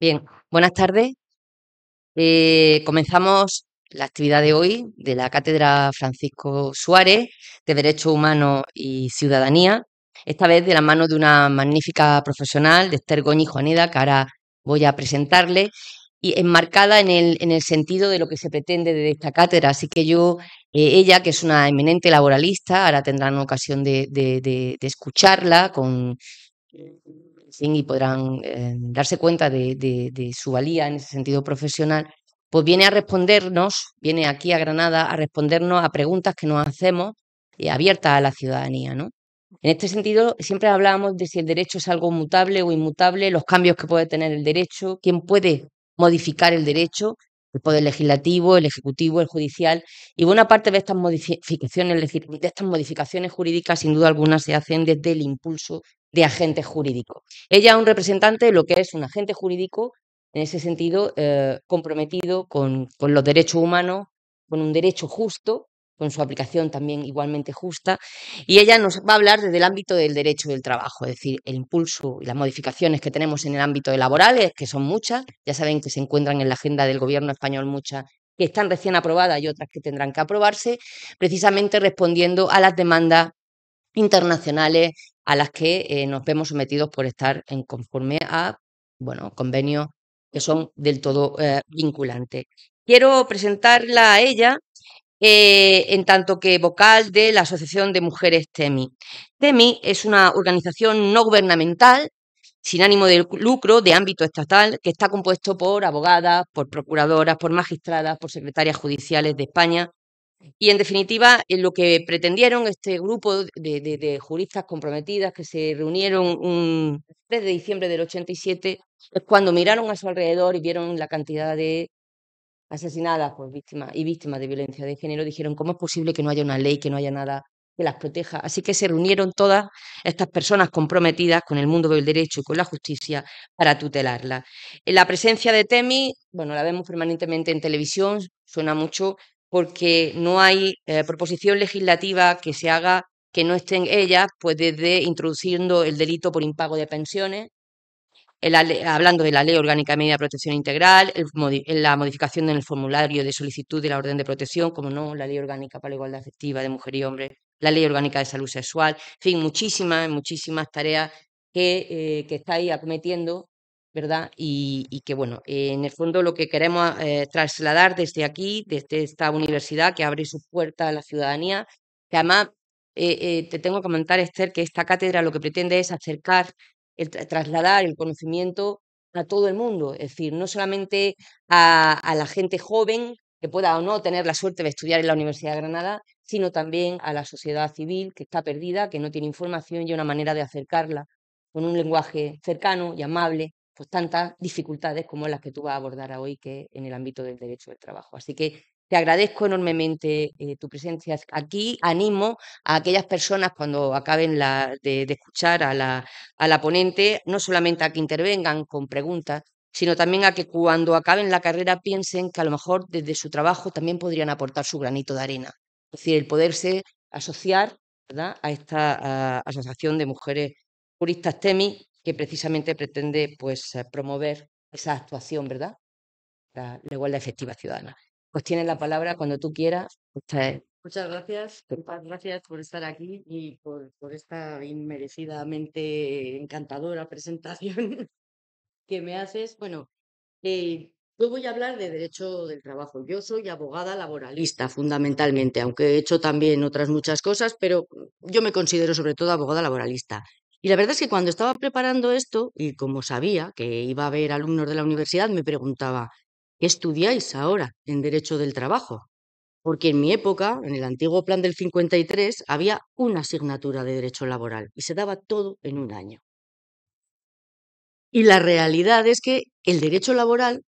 Bien, buenas tardes. Eh, comenzamos la actividad de hoy de la Cátedra Francisco Suárez de Derecho Humano y Ciudadanía, esta vez de la mano de una magnífica profesional, de Esther Goñi Juaneda, que ahora voy a presentarle, y enmarcada en el, en el sentido de lo que se pretende de esta cátedra. Así que yo, eh, ella, que es una eminente laboralista, ahora tendrán ocasión de escucharla con y podrán eh, darse cuenta de, su valía en ese sentido profesional, pues viene a respondernos, viene aquí a Granada a respondernos a preguntas que nos hacemos abiertas a la ciudadanía, En este sentido, siempre hablábamos de si el derecho es algo mutable o inmutable, los cambios que puede tener el derecho, quién puede modificar el derecho, el poder legislativo, el ejecutivo, el judicial, y buena parte de estas modificaciones, de estas modificaciones jurídicas, sin duda alguna, se hacen desde el impulso de agente jurídico. Ella es un representante de lo que es un agente jurídico, en ese sentido, eh, comprometido con, con los derechos humanos, con un derecho justo, con su aplicación también igualmente justa. Y ella nos va a hablar desde el ámbito del derecho del trabajo, es decir, el impulso y las modificaciones que tenemos en el ámbito laboral, que son muchas, ya saben que se encuentran en la agenda del gobierno español muchas que están recién aprobadas y otras que tendrán que aprobarse, precisamente respondiendo a las demandas internacionales a las que eh, nos vemos sometidos por estar en conforme a bueno, convenios que son del todo eh, vinculantes. Quiero presentarla a ella eh, en tanto que vocal de la Asociación de Mujeres TEMI. TEMI es una organización no gubernamental sin ánimo de lucro de ámbito estatal que está compuesto por abogadas, por procuradoras, por magistradas, por secretarias judiciales de España y en definitiva, lo que pretendieron este grupo de, juristas comprometidas que se reunieron un 3 de diciembre del 87 es pues cuando miraron a su alrededor y vieron la cantidad de asesinadas por pues víctimas y víctimas de violencia de género, dijeron, ¿cómo es posible que no haya una ley, que no haya nada que las proteja? Así que se reunieron todas estas personas comprometidas con el mundo del derecho y con la justicia para tutelarla. La presencia de Temi, bueno, la vemos permanentemente en televisión, suena mucho, porque no hay eh, proposición legislativa que se haga que no estén ellas, pues desde introduciendo el delito por impago de pensiones, hablando de la Ley Orgánica de Medida de Protección Integral, la modificación en el formulario de solicitud de la orden de protección, como no, la Ley Orgánica para la Igualdad Efectiva de Mujer y Hombre, la Ley Orgánica de Salud Sexual, en fin, muchísimas, muchísimas tareas que, está eh, que estáis acometiendo y, que, bueno, en el fondo lo que queremos eh, trasladar desde aquí, desde esta universidad que abre sus puertas a la ciudadanía, que además eh, eh, te tengo que comentar, Esther, que esta cátedra lo que pretende es acercar, trasladar el conocimiento a todo el mundo, es decir, no solamente a la gente joven que pueda o no tener la suerte de estudiar en la Universidad de Granada, sino también a la sociedad civil que está perdida, que no tiene información y una manera de acercarla con un lenguaje cercano y amable pues, tantas dificultades como las que tú vas a abordar hoy, que en el ámbito del derecho del trabajo. Así que te agradezco enormemente eh, tu presencia aquí. Animo a aquellas personas cuando acaben de, escuchar a la, ponente, no solamente a que intervengan con preguntas, sino también a que cuando acaben la carrera piensen que a lo mejor desde su trabajo también podrían aportar su granito de arena. Es decir, el poderse asociar a esta asociación de mujeres juristas TEMI que precisamente pretende pues, eh, promover esa actuación, ¿verdad? La, igualdad efectiva ciudadana. Pues tienes la palabra cuando tú quieras. Muchas gracias, muchas gracias por estar aquí y por, por esta inmerecidamente encantadora presentación que me haces. Bueno, eh, yo voy a hablar de derecho del trabajo. Yo soy abogada laboralista, fundamentalmente, aunque he hecho también otras muchas cosas, pero yo me considero sobre todo abogada laboralista. Y la verdad es que cuando estaba preparando esto, y como sabía que iba a haber alumnos de la universidad, me preguntaba, ¿qué estudiáis ahora en Derecho del Trabajo? Porque en mi época, en el antiguo plan del 53, había una asignatura de Derecho Laboral y se daba todo en un año. Y la realidad es que el Derecho Laboral,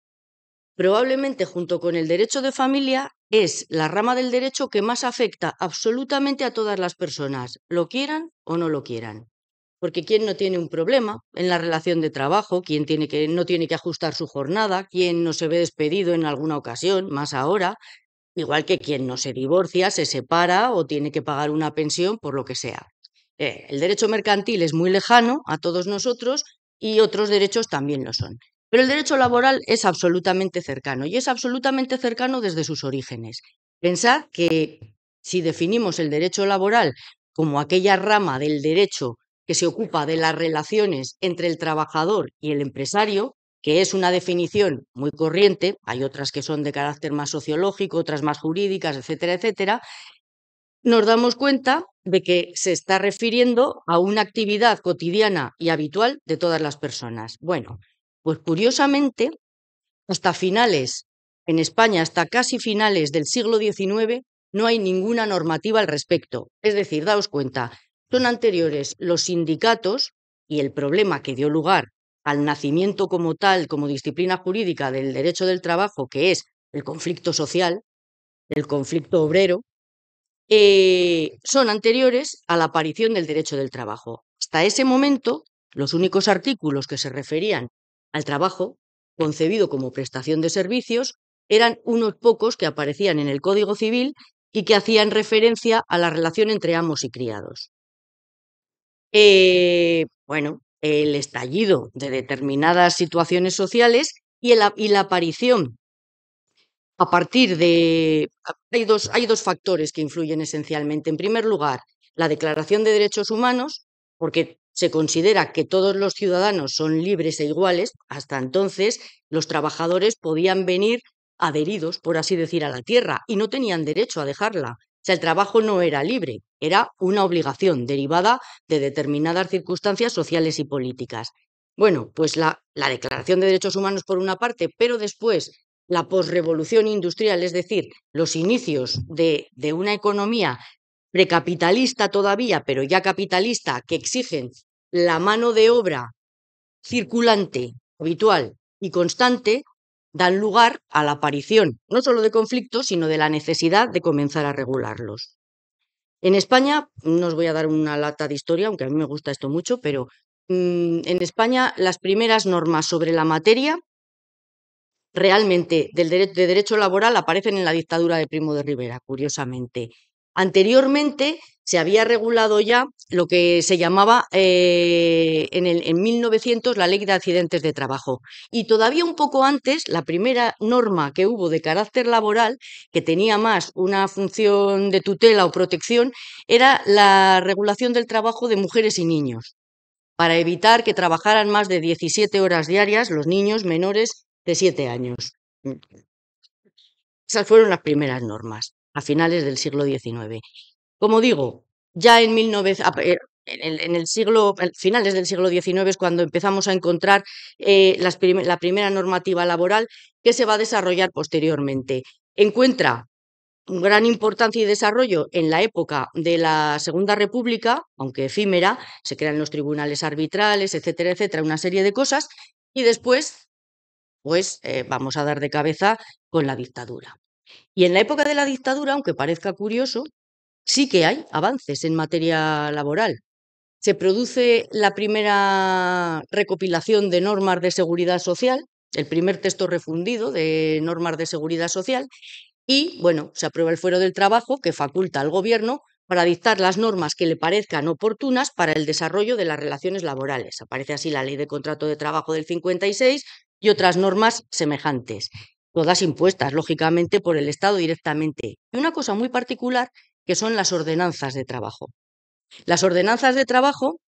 probablemente junto con el Derecho de Familia, es la rama del derecho que más afecta absolutamente a todas las personas, lo quieran o no lo quieran. Porque quién no tiene un problema en la relación de trabajo, quién tiene que, no tiene que ajustar su jornada, quién no se ve despedido en alguna ocasión, más ahora, igual que quien no se divorcia, se separa o tiene que pagar una pensión por lo que sea. Eh, el derecho mercantil es muy lejano a todos nosotros y otros derechos también lo son. Pero el derecho laboral es absolutamente cercano y es absolutamente cercano desde sus orígenes. Pensad que si definimos el derecho laboral como aquella rama del derecho que se ocupa de las relaciones entre el trabajador y el empresario, que es una definición muy corriente, hay otras que son de carácter más sociológico, otras más jurídicas, etcétera, etcétera, nos damos cuenta de que se está refiriendo a una actividad cotidiana y habitual de todas las personas. Bueno, pues curiosamente, hasta finales, en España, hasta casi finales del siglo XIX, no hay ninguna normativa al respecto. Es decir, daos cuenta, son anteriores los sindicatos y el problema que dio lugar al nacimiento como tal, como disciplina jurídica del derecho del trabajo, que es el conflicto social, el conflicto obrero, eh, son anteriores a la aparición del derecho del trabajo. Hasta ese momento, los únicos artículos que se referían al trabajo, concebido como prestación de servicios, eran unos pocos que aparecían en el Código Civil y que hacían referencia a la relación entre amos y criados. Eh, bueno, el estallido de determinadas situaciones sociales y, la aparición. A partir de... Hay dos, hay dos factores que influyen esencialmente. En primer lugar, la Declaración de Derechos Humanos, porque se considera que todos los ciudadanos son libres e iguales. Hasta entonces, los trabajadores podían venir adheridos, por así decir, a la tierra y no tenían derecho a dejarla. O sea, el trabajo no era libre, era una obligación derivada de determinadas circunstancias sociales y políticas. Bueno, pues la, Declaración de Derechos Humanos por una parte, pero después la posrevolución industrial, es decir, los inicios de una economía precapitalista todavía, pero ya capitalista, que exigen la mano de obra circulante, habitual y constante, dan lugar a la aparición no solo de conflictos, sino de la necesidad de comenzar a regularlos. En España, no os voy a dar una lata de historia, aunque a mí me gusta esto mucho, pero mm, en España las primeras normas sobre la materia realmente del de derecho laboral aparecen en la dictadura de Primo de Rivera, curiosamente. Anteriormente se había regulado ya lo que se llamaba eh, en, el, en 1900 la ley de accidentes de trabajo. Y todavía un poco antes, la primera norma que hubo de carácter laboral, que tenía más una función de tutela o protección, era la regulación del trabajo de mujeres y niños para evitar que trabajaran más de 17 horas diarias los niños menores de 7 años. Mm. Esas fueron las primeras normas a finales del siglo XIX. Como digo, ya en el, en el, siglo, finales del siglo XIX es cuando empezamos a encontrar eh, la primera normativa laboral que se va a desarrollar posteriormente. Encuentra gran importancia y desarrollo en la época de la Segunda República, aunque efímera, se crean los tribunales arbitrales, etcétera, etcétera, una serie de cosas, y después, pues eh, vamos a dar de cabeza con la dictadura. Y en la época de la dictadura, aunque parezca curioso, sí que hay avances en materia laboral. Se produce la primera recopilación de normas de seguridad social, el primer texto refundido de normas de seguridad social, y bueno, se aprueba el fuero del trabajo que faculta al gobierno para dictar las normas que le parezcan oportunas para el desarrollo de las relaciones laborales. Aparece así la Ley de Contrato de Trabajo del 56 y otras normas semejantes, todas impuestas, lógicamente, por el Estado directamente. Y una cosa muy particular que son las ordenanzas de trabajo. Las ordenanzas de trabajo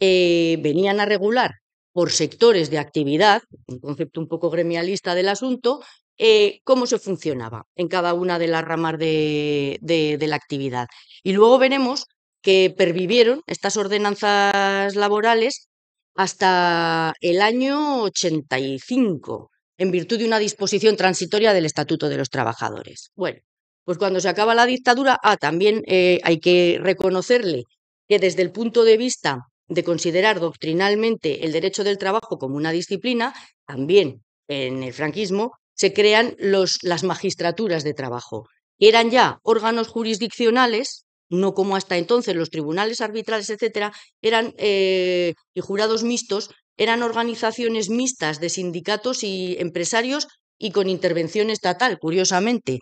eh, venían a regular por sectores de actividad, un concepto un poco gremialista del asunto, eh, cómo se funcionaba en cada una de las ramas de, de la actividad. Y luego veremos que pervivieron estas ordenanzas laborales hasta el año 85, en virtud de una disposición transitoria del Estatuto de los Trabajadores. Bueno, pues cuando se acaba la dictadura, ah, también eh, hay que reconocerle que desde el punto de vista de considerar doctrinalmente el derecho del trabajo como una disciplina, también en el franquismo se crean las magistraturas de trabajo, eran ya órganos jurisdiccionales, no como hasta entonces los tribunales arbitrales, etcétera, eran eh, y jurados mixtos, eran organizaciones mixtas de sindicatos y empresarios y con intervención estatal, curiosamente,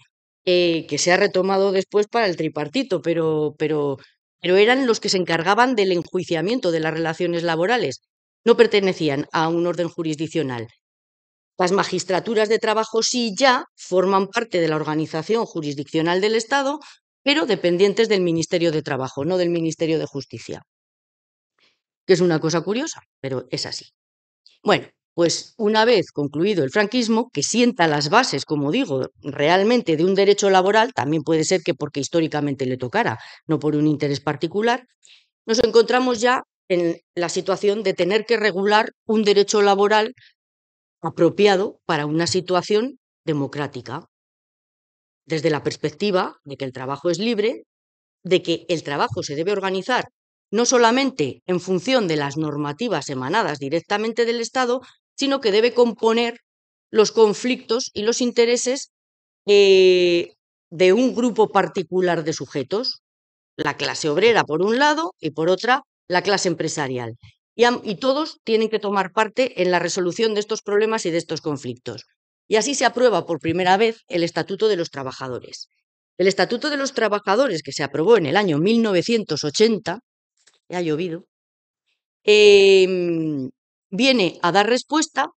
eh, que se ha retomado después para el tripartito, pero, pero, pero eran los que se encargaban del enjuiciamiento de las relaciones laborales. No pertenecían a un orden jurisdiccional. Las magistraturas de trabajo sí ya forman parte de la organización jurisdiccional del Estado, pero dependientes del Ministerio de Trabajo, no del Ministerio de Justicia. Que es una cosa curiosa, pero es así. Bueno, pues una vez concluido el franquismo, que sienta las bases, como digo, realmente de un derecho laboral, también puede ser que porque históricamente le tocara, no por un interés particular, nos encontramos ya en la situación de tener que regular un derecho laboral apropiado para una situación democrática, desde la perspectiva de que el trabajo es libre, de que el trabajo se debe organizar no solamente en función de las normativas emanadas directamente del Estado, sino que debe componer los conflictos y los intereses eh, de un grupo particular de sujetos, la clase obrera por un lado y por otra la clase empresarial. Y, todos tienen que tomar parte en la resolución de estos problemas y de estos conflictos. Y así se aprueba por primera vez el Estatuto de los Trabajadores. El Estatuto de los Trabajadores, que se aprobó en el año 1980, ya ha llovido, em, viene a dar respuesta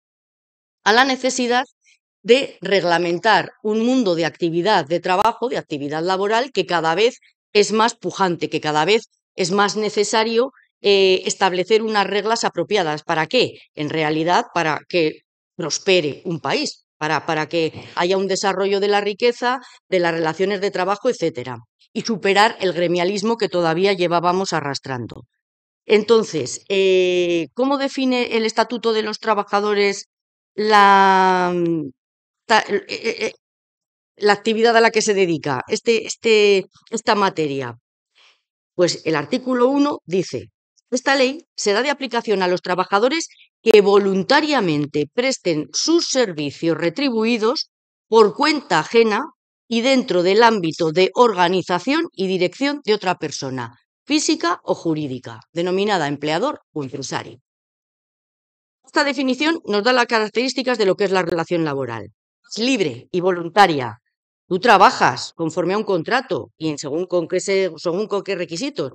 a la necesidad de reglamentar un mundo de actividad de trabajo, de actividad laboral, que cada vez es más pujante, que cada vez es más necesario eh, establecer unas reglas apropiadas. ¿Para qué? En realidad, para que prospere un país, para, para que haya un desarrollo de la riqueza, de las relaciones de trabajo, etcétera, y superar el gremialismo que todavía llevábamos arrastrando. Entonces, eh, ¿cómo define el Estatuto de los Trabajadores la, mm, e, e, e, actividad a la que se dedica este, este, esta materia? Pues el artículo 1 dice, esta ley será de aplicación a los trabajadores que voluntariamente presten sus servicios retribuidos por cuenta ajena y dentro del ámbito de organización y dirección de otra persona, física o jurídica, denominada empleador o empresario. Esta definición nos da las características de lo que es la relación laboral. Es libre y voluntaria. Tú trabajas conforme a un contrato y en según con qué, según con qué requisitos,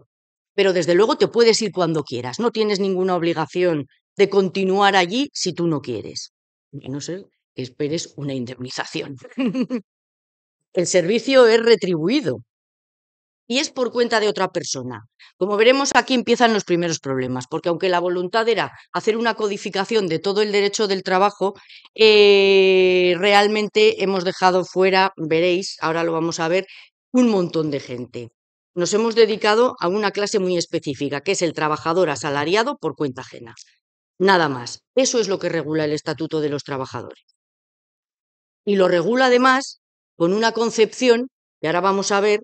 pero desde luego te puedes ir cuando quieras. No tienes ninguna obligación de continuar allí si tú no quieres. A no sé, que esperes una indemnización. El servicio es retribuido y es por cuenta de otra persona. Como veremos, aquí empiezan los primeros problemas, porque aunque la voluntad era hacer una codificación de todo el derecho del trabajo, eh, realmente hemos dejado fuera, veréis, ahora lo vamos a ver, un montón de gente. Nos hemos dedicado a una clase muy específica, que es el trabajador asalariado por cuenta ajena. Nada más. Eso es lo que regula el Estatuto de los Trabajadores. Y lo regula además con una concepción, que ahora vamos a ver,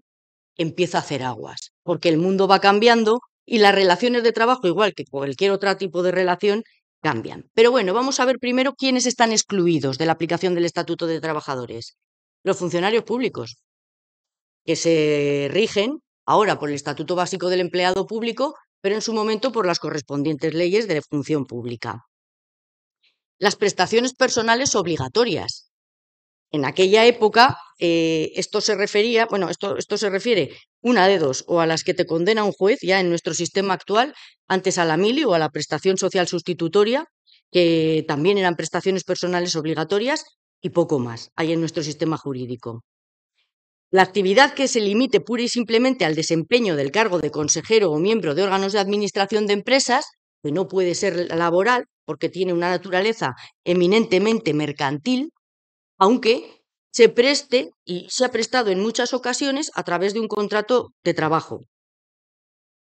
empieza a hacer aguas, porque el mundo va cambiando y las relaciones de trabajo, igual que cualquier otro tipo de relación, cambian. Pero bueno, vamos a ver primero quiénes están excluidos de la aplicación del Estatuto de Trabajadores. Los funcionarios públicos, que se rigen ahora por el Estatuto Básico del Empleado Público, pero en su momento por las correspondientes leyes de función pública. Las prestaciones personales obligatorias, en aquella época, eh, esto se refería, bueno, esto, esto se refiere una de dos, o a las que te condena un juez, ya en nuestro sistema actual, antes a la mili o a la prestación social sustitutoria, que también eran prestaciones personales obligatorias, y poco más, hay en nuestro sistema jurídico. La actividad que se limite pura y simplemente al desempeño del cargo de consejero o miembro de órganos de administración de empresas, que no puede ser laboral porque tiene una naturaleza eminentemente mercantil, aunque se preste y se ha prestado en muchas ocasiones a través de un contrato de trabajo.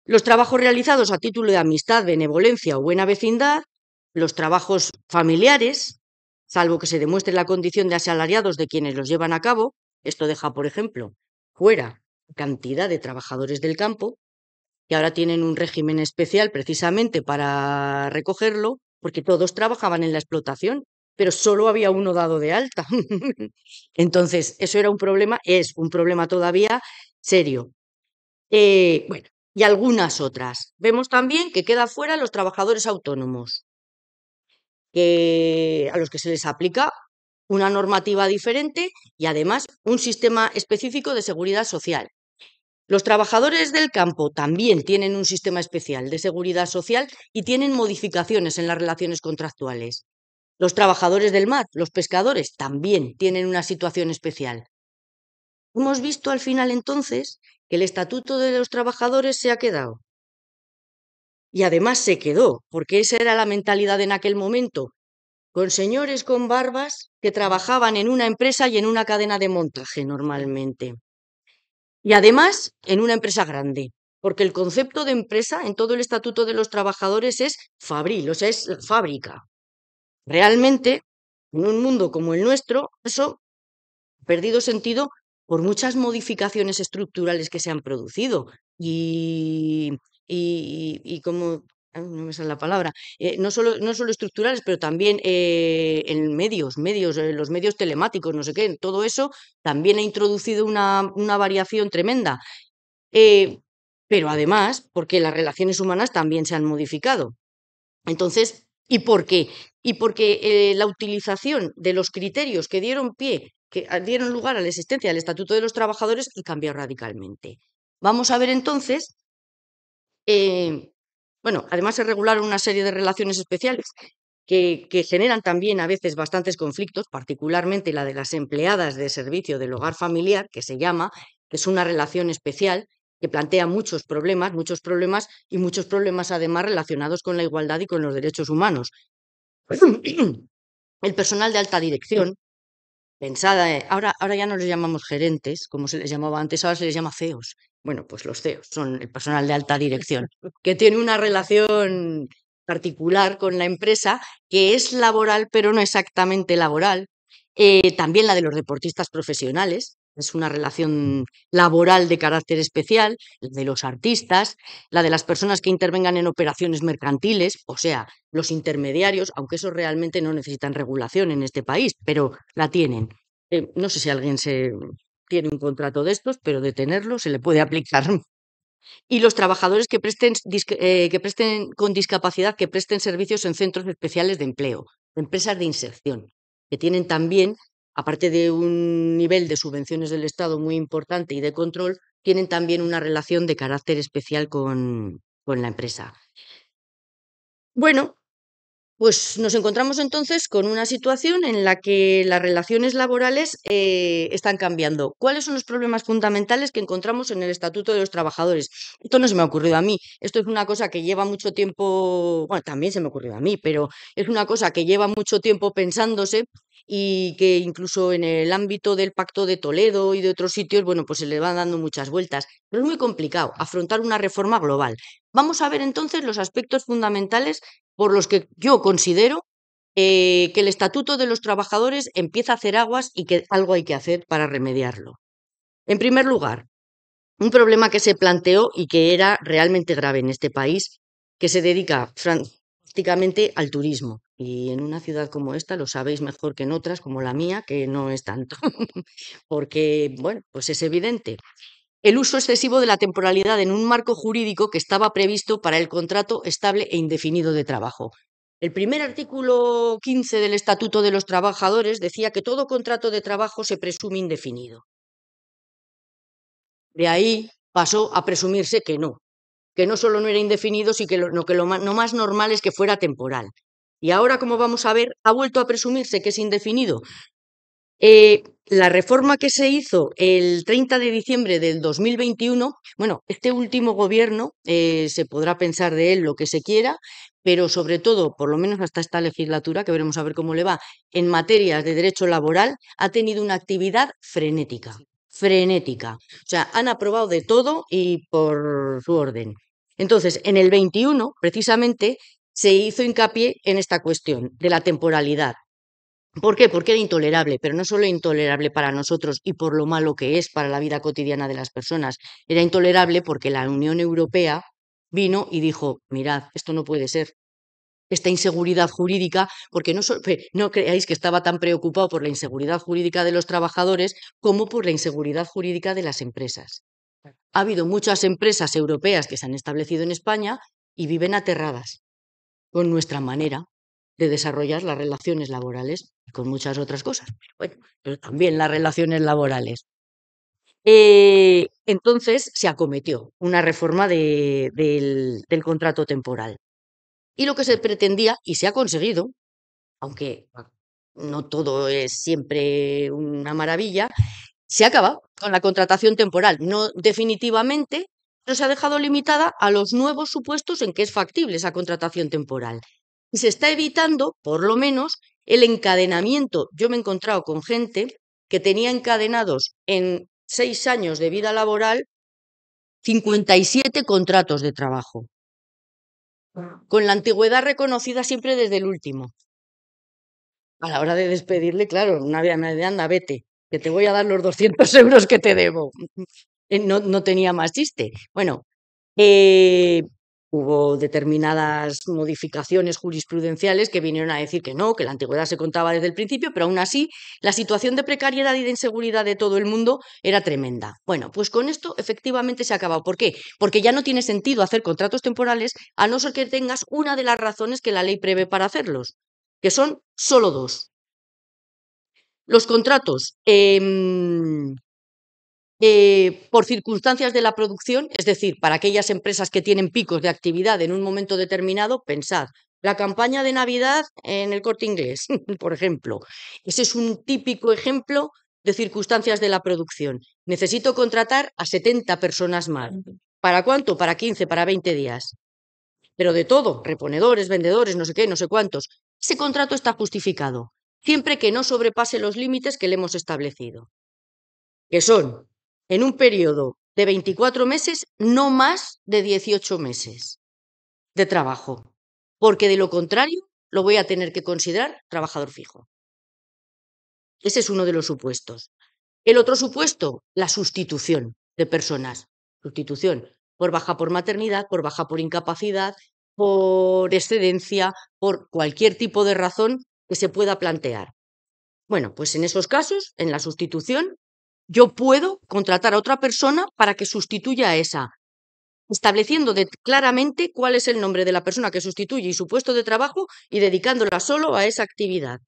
Los trabajos realizados a título de amistad, benevolencia o buena vecindad, los trabajos familiares, salvo que se demuestre la condición de asalariados de quienes los llevan a cabo, esto deja, por ejemplo, fuera cantidad de trabajadores del campo, que ahora tienen un régimen especial precisamente para recogerlo, porque todos trabajaban en la explotación pero solo había uno dado de alta. Entonces, eso era un problema, es un problema todavía serio. Eh, bueno, y algunas otras. Vemos también que queda fuera los trabajadores autónomos, que, a los que se les aplica una normativa diferente y además un sistema específico de seguridad social. Los trabajadores del campo también tienen un sistema especial de seguridad social y tienen modificaciones en las relaciones contractuales. Los trabajadores del mar, los pescadores, también tienen una situación especial. Hemos visto al final entonces que el Estatuto de los Trabajadores se ha quedado. Y además se quedó, porque esa era la mentalidad en aquel momento, con señores con barbas que trabajaban en una empresa y en una cadena de montaje normalmente. Y además en una empresa grande, porque el concepto de empresa en todo el Estatuto de los Trabajadores es fabril, o sea, es fábrica. Realmente, en un mundo como el nuestro, eso ha perdido sentido por muchas modificaciones estructurales que se han producido. Y, y, como no me sale la palabra, eh, no, solo, no solo estructurales, pero también eh, en medios, medios eh, los medios telemáticos, no sé qué, todo eso también ha introducido una, una variación tremenda. pero además, porque las relaciones humanas también se han modificado. Entonces, ¿Y por qué? Y porque eh, la utilización de los criterios que dieron pie, que ah, dieron lugar a la existencia del Estatuto de los Trabajadores, cambió radicalmente. Vamos a ver entonces, eh, bueno, además se regularon una serie de relaciones especiales que, que, generan también a veces bastantes conflictos, particularmente la de las empleadas de servicio del hogar familiar, que se llama, que es una relación especial que plantea muchos problemas, muchos problemas y muchos problemas además relacionados con la igualdad y con los derechos humanos. El personal de alta dirección, pensada, eh, ahora, ahora ya no les llamamos gerentes, como se les llamaba antes, ahora se les llama CEOs. Bueno, pues los CEOs son el personal de alta dirección, que tiene una relación particular con la empresa, que es laboral, pero no exactamente laboral. Eh, también la de los deportistas profesionales, es una relación laboral de carácter especial, la de los artistas, la de las personas que intervengan en operaciones mercantiles, o sea, los intermediarios, aunque eso realmente no necesitan regulación en este país, pero la tienen. Eh, no sé si alguien se tiene un contrato de estos, pero de tenerlo se le puede aplicar. Y los trabajadores que presten, eh, que presten con discapacidad, que presten servicios en centros especiales de empleo, empresas de inserción, que tienen también aparte de un nivel de subvenciones del Estado muy importante y de control, tienen también una relación de carácter especial con, con la empresa. Bueno, pues nos encontramos entonces con una situación en la que las relaciones laborales eh, están cambiando. ¿Cuáles son los problemas fundamentales que encontramos en el Estatuto de los Trabajadores? Esto no se me ha ocurrido a mí. Esto es una cosa que lleva mucho tiempo, bueno, también se me ha ocurrido a mí, pero es una cosa que lleva mucho tiempo pensándose y que incluso en el ámbito del Pacto de Toledo y de otros sitios, bueno, pues se le van dando muchas vueltas. Pero es muy complicado afrontar una reforma global. Vamos a ver entonces los aspectos fundamentales por los que yo considero eh, que el Estatuto de los Trabajadores empieza a hacer aguas y que algo hay que hacer para remediarlo. En primer lugar, un problema que se planteó y que era realmente grave en este país, que se dedica prácticamente al turismo. Y en una ciudad como esta lo sabéis mejor que en otras, como la mía, que no es tanto, porque, bueno, pues es evidente. El uso excesivo de la temporalidad en un marco jurídico que estaba previsto para el contrato estable e indefinido de trabajo. El primer artículo 15 del Estatuto de los Trabajadores decía que todo contrato de trabajo se presume indefinido. De ahí pasó a presumirse que no, que no solo no era indefinido, sino que lo, que lo más normal es que fuera temporal y ahora, como vamos a ver, ha vuelto a presumirse que es indefinido. Eh, la reforma que se hizo el 30 de diciembre del 2021, bueno, este último gobierno eh, se podrá pensar de él lo que se quiera, pero sobre todo, por lo menos hasta esta legislatura, que veremos a ver cómo le va, en materia de derecho laboral, ha tenido una actividad frenética, frenética. O sea, han aprobado de todo y por su orden. Entonces, en el 21, precisamente, se hizo hincapié en esta cuestión de la temporalidad. ¿Por qué? Porque era intolerable, pero no solo intolerable para nosotros y por lo malo que es para la vida cotidiana de las personas, era intolerable porque la Unión Europea vino y dijo, mirad, esto no puede ser. Esta inseguridad jurídica, porque no, no creáis que estaba tan preocupado por la inseguridad jurídica de los trabajadores como por la inseguridad jurídica de las empresas. Ha habido muchas empresas europeas que se han establecido en España y viven aterradas con nuestra manera de desarrollar las relaciones laborales y con muchas otras cosas, pero bueno, también las relaciones laborales. Eh, entonces se acometió una reforma del, del contrato temporal. Y lo que se pretendía, y se ha conseguido, aunque no todo es siempre una maravilla, se acaba con la contratación temporal, no definitivamente, se ha dejado limitada a los nuevos supuestos en que es factible esa contratación temporal. Y se está evitando, por lo menos, el encadenamiento. Yo me he encontrado con gente que tenía encadenados en seis años de vida laboral 57 contratos de trabajo, con la antigüedad reconocida siempre desde el último. A la hora de despedirle, claro, una vez anda, vete, que te voy a dar los 200 euros que te debo. Eh, no, tenía más chiste. Bueno, eh, hubo determinadas modificaciones jurisprudenciales que vinieron a decir que no, que la antigüedad se contaba desde el principio, pero aún así la situación de precariedad y de inseguridad de todo el mundo era tremenda. Bueno, pues con esto efectivamente se ha acabado. ¿Por qué? Porque ya no tiene sentido hacer contratos temporales a no ser que tengas una de las razones que la ley prevé para hacerlos, que son solo dos. Los contratos em, eh, por circunstancias de la producción, es decir, para aquellas empresas que tienen picos de actividad en un momento determinado, pensad, la campaña de Navidad en el corte inglés, por ejemplo. Ese es un típico ejemplo de circunstancias de la producción. Necesito contratar a 70 personas más. ¿Para cuánto? Para 15, para 20 días. Pero de todo, reponedores, vendedores, no sé qué, no sé cuántos. Ese contrato está justificado, siempre que no sobrepase los límites que le hemos establecido, que son en un periodo de 24 meses, no más de 18 meses de trabajo, porque de lo contrario lo voy a tener que considerar trabajador fijo. Ese es uno de los supuestos. El otro supuesto, la sustitución de personas. Sustitución por baja por maternidad, por baja por incapacidad, por excedencia, por cualquier tipo de razón que se pueda plantear. Bueno, pues en esos casos, en la sustitución, yo puedo contratar a otra persona para que sustituya a esa, estableciendo claramente cuál es el nombre de la persona que sustituye y su puesto de trabajo y dedicándola solo a esa actividad.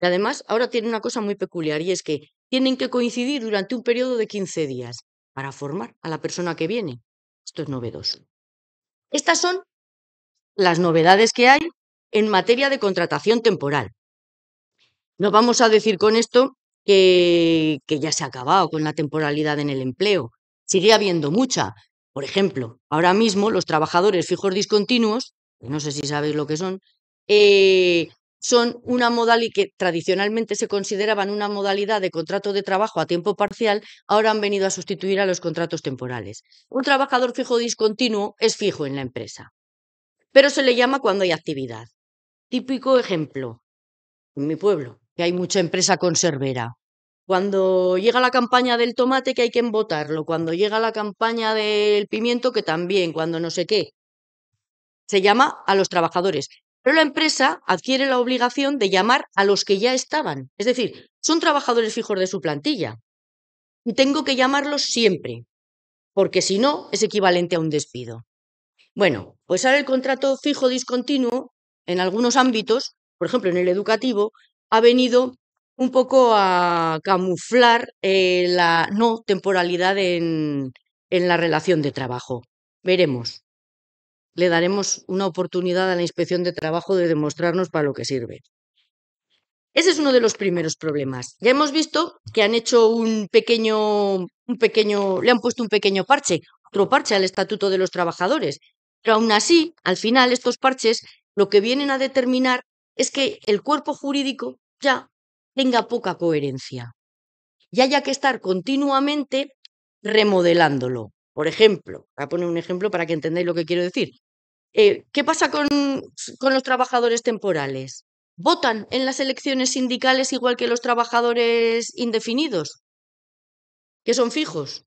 Y además, ahora tiene una cosa muy peculiar y es que tienen que coincidir durante un periodo de 15 días para formar a la persona que viene. Esto es novedoso. Estas son las novedades que hay en materia de contratación temporal. No vamos a decir con esto que, ya se ha acabado con la temporalidad en el empleo. Sigue habiendo mucha. Por ejemplo, ahora mismo los trabajadores fijos discontinuos, que no sé si sabéis lo que son, eh, son una modalidad que tradicionalmente se consideraban una modalidad de contrato de trabajo a tiempo parcial, ahora han venido a sustituir a los contratos temporales. Un trabajador fijo discontinuo es fijo en la empresa, pero se le llama cuando hay actividad. Típico ejemplo, en mi pueblo, que hay mucha empresa conservera. Cuando llega la campaña del tomate, que hay que embotarlo. Cuando llega la campaña del pimiento, que también. Cuando no sé qué. Se llama a los trabajadores. Pero la empresa adquiere la obligación de llamar a los que ya estaban. Es decir, son trabajadores fijos de su plantilla. Y tengo que llamarlos siempre. Porque si no, es equivalente a un despido. Bueno, pues ahora el contrato fijo discontinuo, en algunos ámbitos, por ejemplo en el educativo, ha venido un poco a camuflar eh, la no temporalidad en, en la relación de trabajo. Veremos. Le daremos una oportunidad a la inspección de trabajo de demostrarnos para lo que sirve. Ese es uno de los primeros problemas. Ya hemos visto que han hecho un pequeño, un pequeño, le han puesto un pequeño parche, otro parche al Estatuto de los Trabajadores. Pero aún así, al final, estos parches lo que vienen a determinar es que el cuerpo jurídico ya tenga poca coherencia y haya que estar continuamente remodelándolo. Por ejemplo, voy a poner un ejemplo para que entendáis lo que quiero decir. Eh, ¿Qué pasa con, con los trabajadores temporales? ¿Votan en las elecciones sindicales igual que los trabajadores indefinidos? ¿Que son fijos?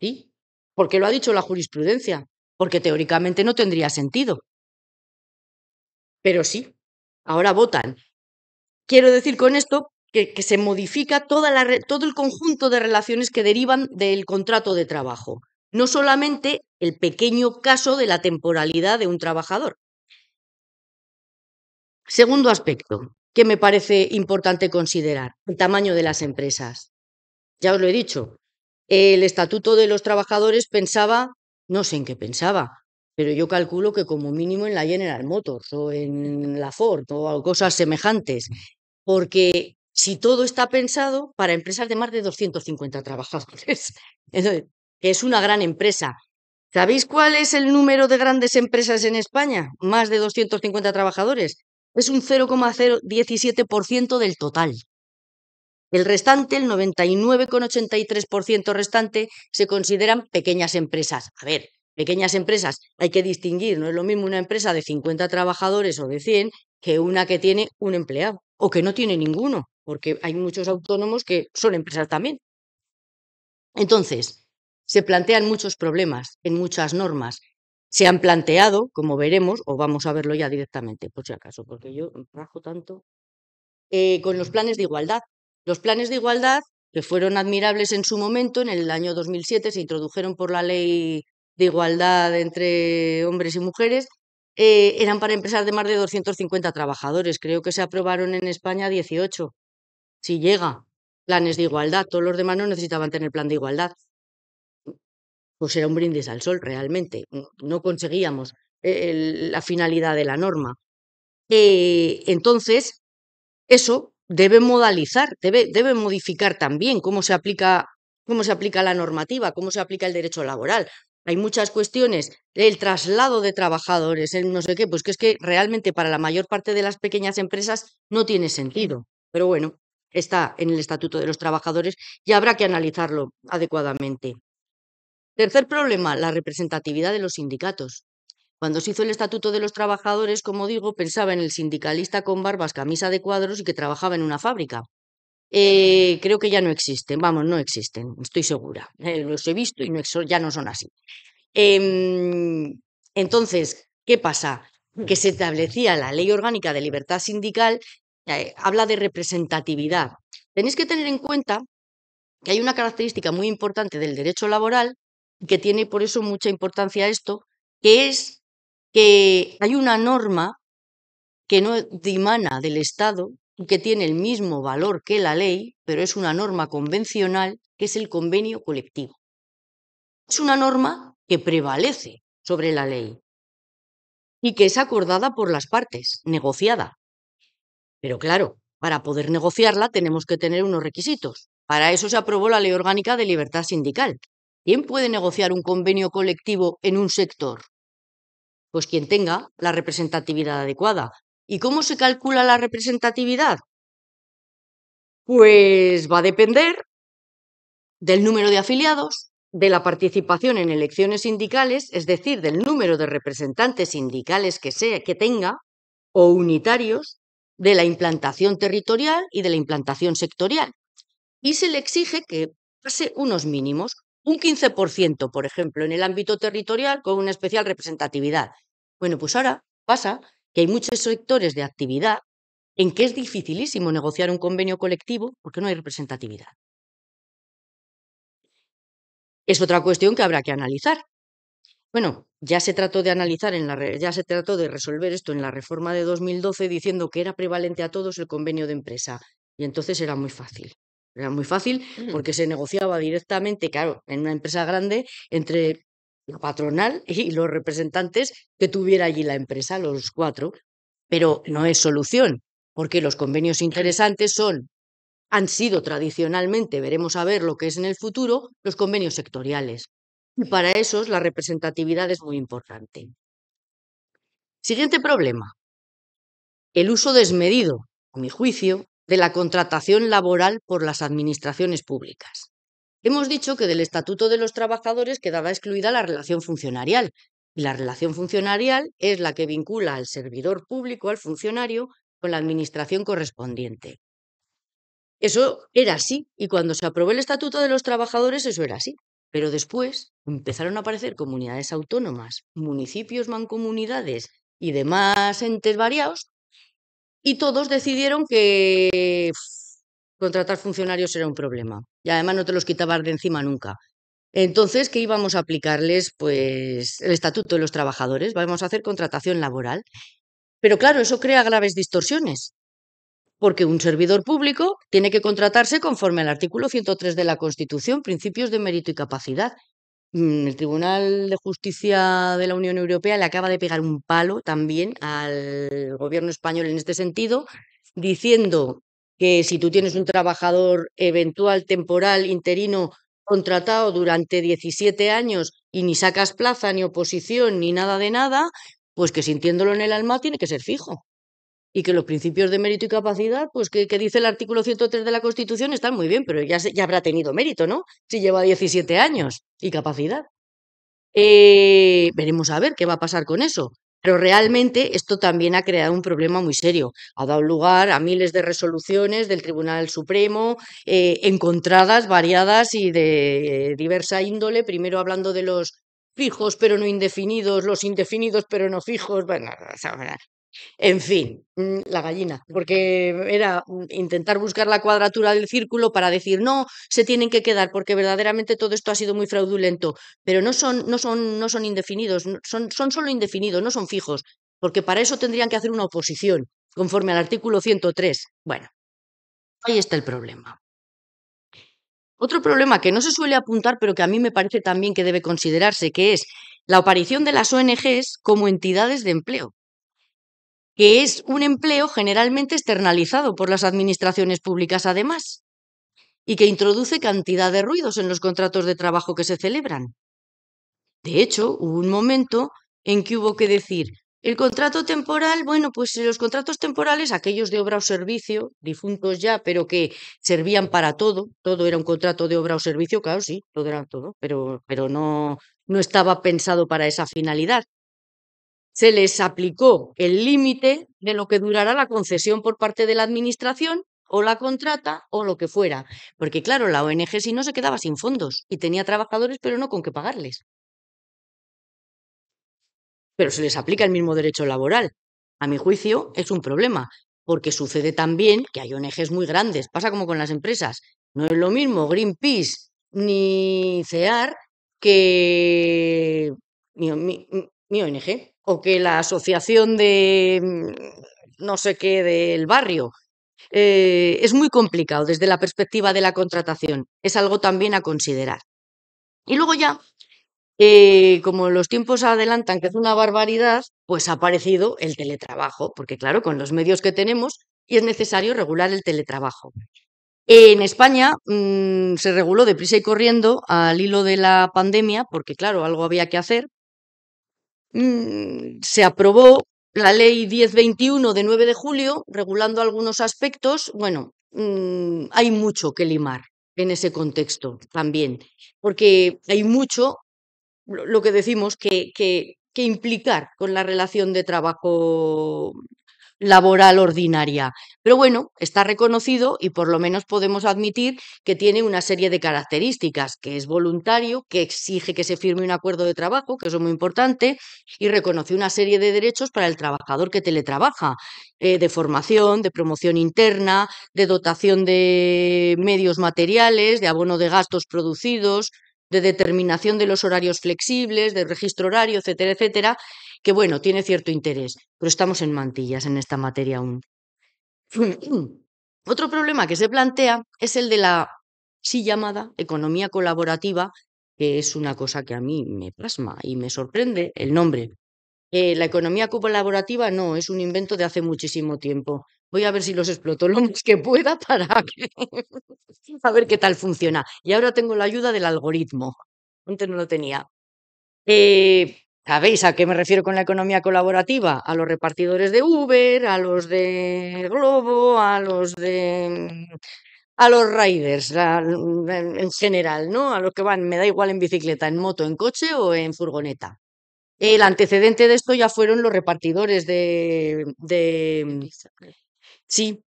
¿Sí? Porque lo ha dicho la jurisprudencia, porque teóricamente no tendría sentido. Pero sí, ahora votan. Quiero decir con esto que, se modifica todo el conjunto de relaciones que derivan del contrato de trabajo, no solamente el pequeño caso de la temporalidad de un trabajador. Segundo aspecto que me parece importante considerar, el tamaño de las empresas. Ya os lo he dicho, el Estatuto de los Trabajadores pensaba, no sé en qué pensaba, pero yo calculo que como mínimo en la General Motors o en la Ford o cosas semejantes, porque si todo está pensado para empresas de más de 250 trabajadores, que es una gran empresa. ¿Sabéis cuál es el número de grandes empresas en España? Más de 250 trabajadores. Es un 0,017% del total. El restante, el 99,83% restante, se consideran pequeñas empresas. A ver, pequeñas empresas hay que distinguir, no es lo mismo una empresa de 50 trabajadores o de 100 que una que tiene un empleado o que no tiene ninguno, porque hay muchos autónomos que son empresas también. Entonces, se plantean muchos problemas en muchas normas. Se han planteado, como veremos, o vamos a verlo ya directamente, por si acaso, porque yo trabajo tanto, eh, con los planes de igualdad. Los planes de igualdad, que fueron admirables en su momento, en el año 2007 se introdujeron por la ley de igualdad entre hombres y mujeres, eh, eran para empresas de más de 250 trabajadores. Creo que se aprobaron en España 18, si llega, planes de igualdad. Todos los demás no necesitaban tener plan de igualdad. Pues era un brindis al sol, realmente. No conseguíamos eh, la finalidad de la norma. Eh, entonces, eso debe modalizar, debe, debe modificar también cómo se aplica cómo se aplica la normativa, cómo se aplica el derecho laboral, hay muchas cuestiones, el traslado de trabajadores, no sé qué, pues que es que realmente para la mayor parte de las pequeñas empresas no tiene sentido. Pero bueno, está en el Estatuto de los Trabajadores y habrá que analizarlo adecuadamente. Tercer problema, la representatividad de los sindicatos. Cuando se hizo el Estatuto de los Trabajadores, como digo, pensaba en el sindicalista con barbas, camisa de cuadros y que trabajaba en una fábrica. Eh, creo que ya no existen, vamos, no existen, estoy segura. Eh, los he visto y ya no son así. Em, entonces, ¿qué pasa? Hmm. Que se establecía la Ley Orgánica de Libertad Sindical, eh, habla de representatividad. Tenéis que tener en cuenta que hay una característica muy importante del derecho laboral, que tiene por eso mucha importancia esto, que es que hay una norma que no dimana del Estado, que tiene el mismo valor que la ley, pero es una norma convencional, que es el convenio colectivo. Es una norma que prevalece sobre la ley y que es acordada por las partes, negociada. Pero claro, para poder negociarla tenemos que tener unos requisitos. Para eso se aprobó la Ley Orgánica de Libertad Sindical. ¿Quién puede negociar un convenio colectivo en un sector? Pues quien tenga la representatividad adecuada, ¿Y cómo se calcula la representatividad? Pues va a depender del número de afiliados, de la participación en elecciones sindicales, es decir, del número de representantes sindicales que, sea, que tenga, o unitarios, de la implantación territorial y de la implantación sectorial. Y se le exige que pase unos mínimos, un 15%, por ejemplo, en el ámbito territorial, con una especial representatividad. Bueno, pues ahora pasa que hay muchos sectores de actividad en que es dificilísimo negociar un convenio colectivo porque no hay representatividad. Es otra cuestión que habrá que analizar. Bueno, ya se trató de analizar, en la, ya se trató de resolver esto en la reforma de 2012 diciendo que era prevalente a todos el convenio de empresa. Y entonces era muy fácil. Era muy fácil porque se negociaba directamente, claro, en una empresa grande entre la patronal y los representantes que tuviera allí la empresa, los cuatro. Pero no es solución, porque los convenios interesantes son, han sido tradicionalmente, veremos a ver lo que es en el futuro, los convenios sectoriales. Y para esos la representatividad es muy importante. Siguiente problema. El uso desmedido, a mi juicio, de la contratación laboral por las administraciones públicas. Hemos dicho que del Estatuto de los Trabajadores quedaba excluida la relación funcionarial. Y la relación funcionarial es la que vincula al servidor público, al funcionario, con la administración correspondiente. Eso era así, y cuando se aprobó el Estatuto de los Trabajadores, eso era así. Pero después empezaron a aparecer comunidades autónomas, municipios, mancomunidades y demás entes variados, y todos decidieron que contratar funcionarios era un problema. Y además no te los quitabas de encima nunca. Entonces, ¿qué íbamos a aplicarles? Pues el Estatuto de los Trabajadores. Vamos a hacer contratación laboral. Pero claro, eso crea graves distorsiones, porque un servidor público tiene que contratarse conforme al artículo 103 de la Constitución, principios de mérito y capacidad. Mm, el Tribunal de Justicia de la Unión Europea le acaba de pegar un palo también al gobierno español en este sentido, diciendo que si tú tienes un trabajador eventual, temporal, interino, contratado durante 17 años y ni sacas plaza, ni oposición, ni nada de nada, pues que sintiéndolo en el alma tiene que ser fijo. Y que los principios de mérito y capacidad, pues que, dice el artículo 103 de la Constitución, están muy bien, pero ya, ya habrá tenido mérito, ¿no? Si lleva 17 años y capacidad. Eh, veremos a ver qué va a pasar con eso. Pero realmente esto también ha creado un problema muy serio. Ha dado lugar a miles de resoluciones del Tribunal Supremo, eh, encontradas, variadas y de eh, diversa índole, primero hablando de los fijos pero no indefinidos, los indefinidos pero no fijos, bueno, en fin, mm, la gallina, porque era intentar buscar la cuadratura del círculo para decir, no, se tienen que quedar, porque verdaderamente todo esto ha sido muy fraudulento, pero no son, no son, no son indefinidos, son, son solo indefinidos, no son fijos, porque para eso tendrían que hacer una oposición, conforme al artículo 103. Bueno, ahí está el problema. Otro problema que no se suele apuntar, pero que a mí me parece también que debe considerarse, que es la aparición de las ONGs como entidades de empleo que es un empleo generalmente externalizado por las administraciones públicas además, y que introduce cantidad de ruidos en los contratos de trabajo que se celebran. De hecho, hubo un momento en que hubo que decir, el contrato temporal, bueno, pues eh, los contratos temporales, aquellos de obra o servicio, difuntos ya, pero que servían para todo, todo era un contrato de obra o servicio, claro, sí, todo era todo, pero, pero no, no estaba pensado para esa finalidad se les aplicó el límite de lo que durará la concesión por parte de la Administración o la contrata o lo que fuera. Porque claro, la ONG si no se quedaba sin fondos y tenía trabajadores pero no con qué pagarles. Pero se les aplica el mismo derecho laboral. A mi juicio es un problema, porque sucede también que hay ONGs muy grandes, pasa como con las empresas. No es lo mismo Greenpeace ni CEAR que o que la asociación de mm, no sé qué del barrio. Eh, es muy complicado desde la perspectiva de la contratación. Es algo también a considerar. Y luego ya, eh, como los tiempos adelantan, que es una barbaridad, pues ha aparecido el teletrabajo, porque claro, con los medios que tenemos, y es necesario regular el teletrabajo. En España mm, se reguló deprisa y corriendo al hilo de la pandemia, porque claro, algo había que hacer, Mm, se aprobó la ley 1021 de 9 de julio, regulando algunos aspectos. Bueno, mm, hay mucho que limar en ese contexto también, porque hay mucho, lo, que decimos, que, que implicar con la relación de trabajo laboral ordinaria. Pero bueno, está reconocido y por lo menos podemos admitir que tiene una serie de características, que es voluntario, que exige que se firme un acuerdo de trabajo, que eso es muy importante, y reconoce una serie de derechos para el trabajador que teletrabaja, eh, de formación, de promoción interna, de dotación de medios materiales, de abono de gastos producidos, de determinación de los horarios flexibles, de registro horario, etcétera, etcétera que bueno, tiene cierto interés, pero estamos en mantillas en esta materia aún. Otro problema que se plantea es el de la sí llamada economía colaborativa, que es una cosa que a mí me plasma y me sorprende el nombre. Eh, la economía colaborativa no, es un invento de hace muchísimo tiempo. Voy a ver si los exploto lo más que pueda para saber a ver qué tal funciona. Y ahora tengo la ayuda del algoritmo. Antes no lo tenía. Eh, ¿Sabéis a qué me refiero con la economía colaborativa? A los repartidores de Uber, a los de Globo, a los de mm, a los riders mm, en general, ¿no? A los que van, me da igual en bicicleta, en moto, en coche o en furgoneta. El antecedente de esto ya fueron los repartidores de, de mm, sí,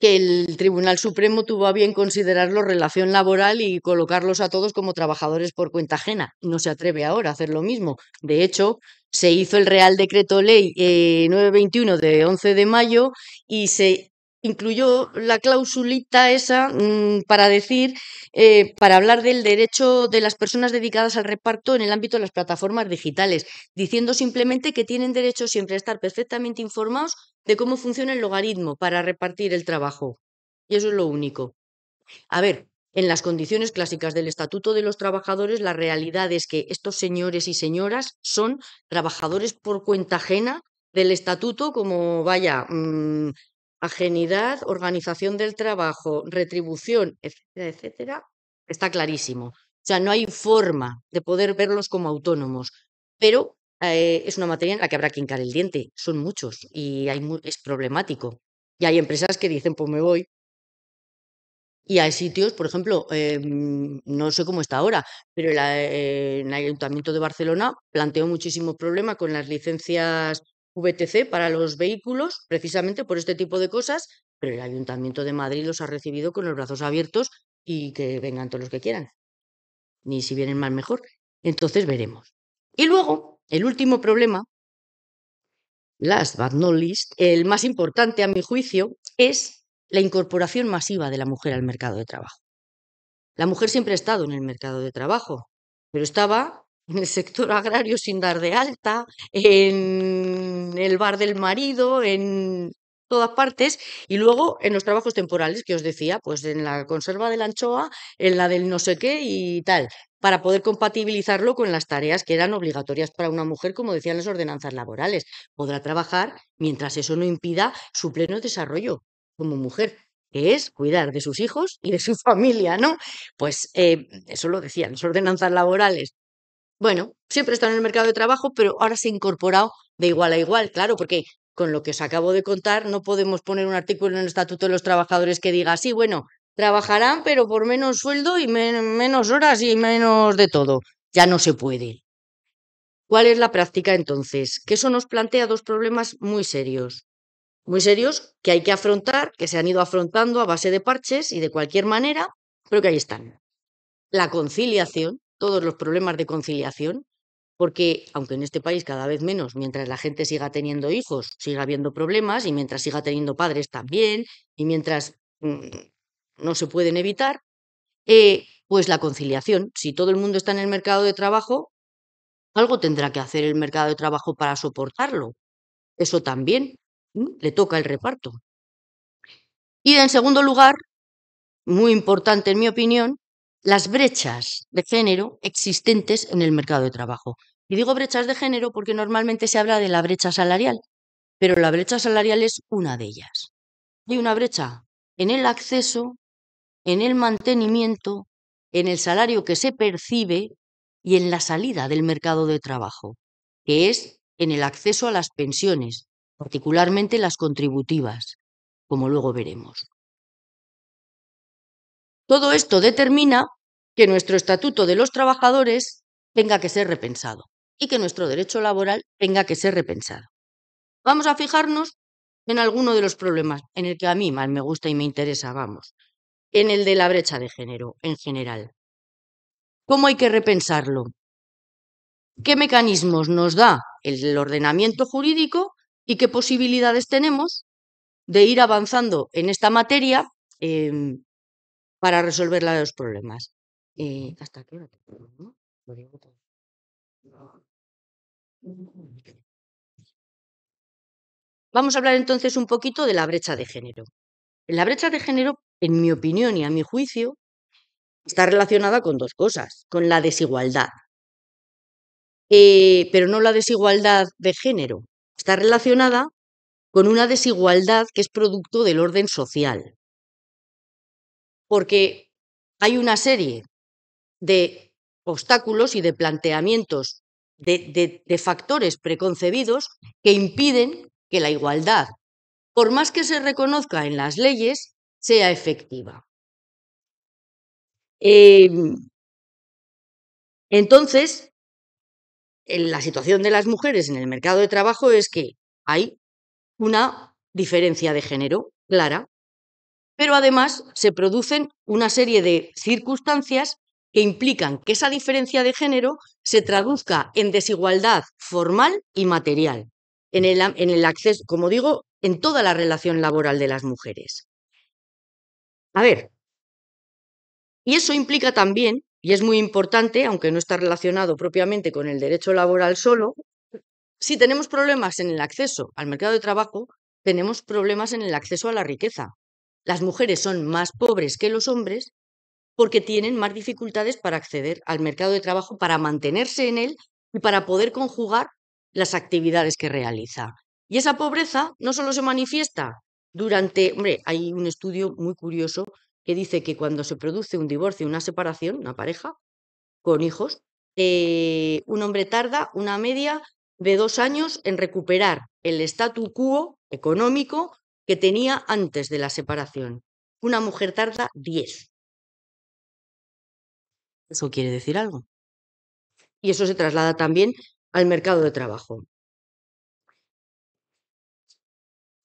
que el Tribunal Supremo tuvo a bien considerarlo relación laboral y colocarlos a todos como trabajadores por cuenta ajena. No se atreve ahora a hacer lo mismo. De hecho, se hizo el Real Decreto Ley 921 eh, de 11 de mayo y se incluyó la clausulita esa mm, para decir, eh, para hablar del derecho de las personas dedicadas al reparto en el ámbito de las plataformas digitales, diciendo simplemente que tienen derecho siempre a estar perfectamente informados de cómo funciona el logaritmo para repartir el trabajo. Y eso es lo único. A ver, en las condiciones clásicas del Estatuto de los Trabajadores, la realidad es que estos señores y señoras son trabajadores por cuenta ajena del estatuto como, vaya, mm, Agenidad, organización del trabajo, retribución, etcétera, etcétera, está clarísimo. O sea, no hay forma de poder verlos como autónomos, pero eh, es una materia en la que habrá que hincar el diente. Son muchos y es problemático. Y hay empresas que dicen, pues me voy. Y hay sitios, por ejemplo, em, no sé cómo está ahora, pero eh, el, Ayuntamiento de Barcelona planteó muchísimo problema con las licencias VTC para los vehículos, precisamente por este tipo de cosas, pero el Ayuntamiento de Madrid los ha recibido con los brazos abiertos y que vengan todos los que quieran. Ni si vienen más mejor. Entonces veremos. Y luego, el último problema, last but not least, el más importante a mi juicio, es la incorporación masiva de la mujer al mercado de trabajo. La mujer siempre ha estado en el mercado de trabajo, pero estaba en el sector agrario sin dar de alta, en el bar del marido, en todas partes, y luego en los trabajos temporales que os decía, pues en la conserva de la anchoa, en la del no sé qué y tal, para poder compatibilizarlo con las tareas que eran obligatorias para una mujer, como decían las ordenanzas laborales. Podrá trabajar mientras eso no impida su pleno desarrollo como mujer que es cuidar de sus hijos y de su familia, ¿no? Pues eh, eso lo decían las ordenanzas laborales bueno, siempre están en el mercado de trabajo, pero ahora se ha incorporado de igual a igual, claro, porque con lo que os acabo de contar no podemos poner un artículo en el Estatuto de los Trabajadores que diga, sí, bueno, trabajarán, pero por menos sueldo y menos horas y menos de todo. Ya no se puede. ¿Cuál es la práctica entonces? Que eso nos plantea dos problemas muy serios. Muy serios que hay que afrontar, que se han ido afrontando a base de parches y de cualquier manera, pero que ahí están. La conciliación, todos los problemas de conciliación, porque aunque en este país cada vez menos, mientras la gente siga teniendo hijos, siga habiendo problemas y mientras siga teniendo padres también y mientras mm, no se pueden evitar, eh, pues la conciliación, si todo el mundo está en el mercado de trabajo, algo tendrá que hacer el mercado de trabajo para soportarlo. Eso también le toca el reparto. Y en segundo lugar, muy importante en mi opinión, las brechas de género existentes en el mercado de trabajo. Y digo brechas de género porque normalmente se habla de la brecha salarial, pero la brecha salarial es una de ellas. Hay una brecha en el acceso, en el mantenimiento, en el salario que se percibe y en la salida del mercado de trabajo, que es en el acceso a las pensiones, particularmente las contributivas, como luego veremos. Todo esto determina que nuestro Estatuto de los Trabajadores tenga que ser repensado y que nuestro derecho laboral tenga que ser repensado. Vamos a fijarnos en alguno de los problemas en el que a mí más me gusta y me interesa, vamos, en el de la brecha de género en general. ¿Cómo hay que repensarlo? ¿Qué mecanismos nos da el ordenamiento jurídico y qué posibilidades tenemos de ir avanzando en esta materia em, para resolver los problemas. ¿Hasta qué Vamos a hablar entonces un poquito de la brecha de género. La brecha de género, en mi opinión y a mi juicio, está relacionada con dos cosas, con la desigualdad. Eh, pero no la desigualdad de género, está relacionada con una desigualdad que es producto del orden social porque hay una serie de obstáculos y de planteamientos, de, factores preconcebidos que impiden que la igualdad, por más que se reconozca en las leyes, sea efectiva. Em, entonces, la situación de las mujeres en el mercado de trabajo es que hay una diferencia de género clara pero además se producen una serie de circunstancias que implican que esa diferencia de género se traduzca en desigualdad formal y material, en el, en el acceso, como digo, en toda la relación laboral de las mujeres. A ver, y eso implica también, y es muy importante, aunque no está relacionado propiamente con el derecho laboral solo, si tenemos problemas en el acceso al mercado de trabajo, tenemos problemas en el acceso a la riqueza. Las mujeres son más pobres que los hombres porque tienen más dificultades para acceder al mercado de trabajo, para mantenerse en él y para poder conjugar las actividades que realiza. Y esa pobreza no solo se manifiesta durante, hombre, hay un estudio muy curioso que dice que cuando se produce un divorcio, una separación, una pareja con hijos, eh, un hombre tarda una media de dos años en recuperar el statu quo económico que tenía antes de la separación. Una mujer tarda 10. Eso quiere decir algo. Y eso se traslada también al mercado de trabajo.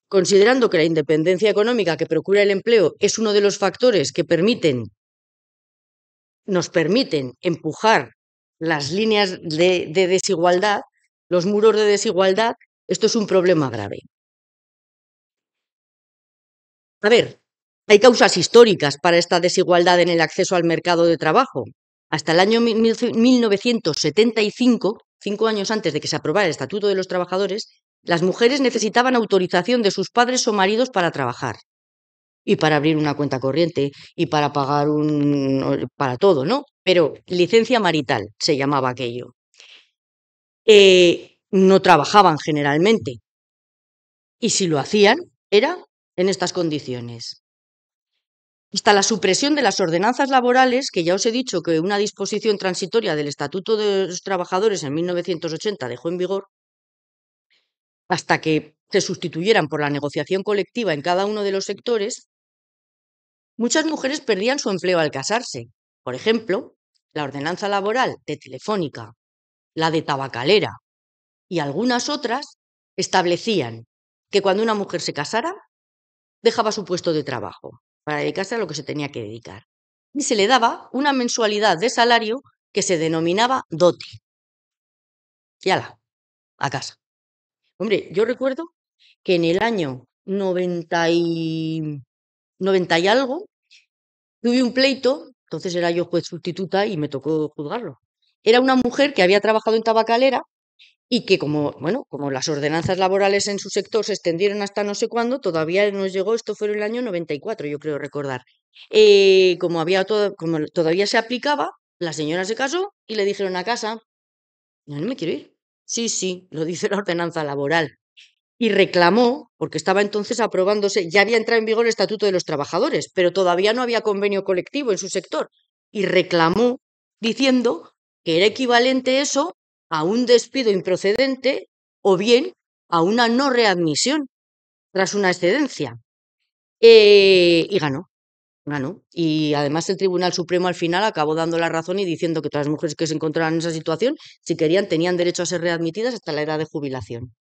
Considerando que la independencia económica que procura el empleo es uno de los factores que permiten, nos permiten empujar las líneas de desigualdad, los muros de desigualdad, esto es un problema grave. A ver, hay causas históricas para esta desigualdad en el acceso al mercado de trabajo. Hasta el año 1975, cinco años antes de que se aprobara el Estatuto de los Trabajadores, las mujeres necesitaban autorización de sus padres o maridos para trabajar y para abrir una cuenta corriente y para pagar un... para todo, ¿no? Pero licencia marital se llamaba aquello. Eh, no trabajaban generalmente. Y si lo hacían, era en estas condiciones. hasta la supresión de las ordenanzas laborales, que ya os he dicho que una disposición transitoria del Estatuto de los Trabajadores en 1980 dejó en vigor, hasta que se sustituyeran por la negociación colectiva en cada uno de los sectores, muchas mujeres perdían su empleo al casarse. Por ejemplo, la ordenanza laboral de Telefónica, la de Tabacalera y algunas otras establecían que cuando una mujer se casara dejaba su puesto de trabajo para dedicarse a lo que se tenía que dedicar. Y se le daba una mensualidad de salario que se denominaba dote. Y ala, a casa. Hombre, yo recuerdo que en el año noventa y, 90 y algo tuve un pleito, entonces era yo juez sustituta y me tocó juzgarlo. Era una mujer que había trabajado en tabacalera y que como, bueno, como las ordenanzas laborales en su sector se extendieron hasta no sé cuándo, todavía nos llegó, esto fue en el año 94, yo creo recordar. Eh, como, había como todavía se aplicaba, la señora se casó y le dijeron a casa, no, no me quiero ir. Sí, sí, lo dice la ordenanza laboral. Y reclamó, porque estaba entonces aprobándose, ya había entrado en vigor el Estatuto de los Trabajadores, pero todavía no había convenio colectivo en su sector. Y reclamó diciendo que era equivalente eso a un despido improcedente o bien a una no readmisión tras una excedencia. Eh, y ganó, ganó. Y además el Tribunal Supremo al final acabó dando la razón y diciendo que todas las mujeres que se encontraran en esa situación, si querían, tenían derecho a ser readmitidas hasta la edad de jubilación.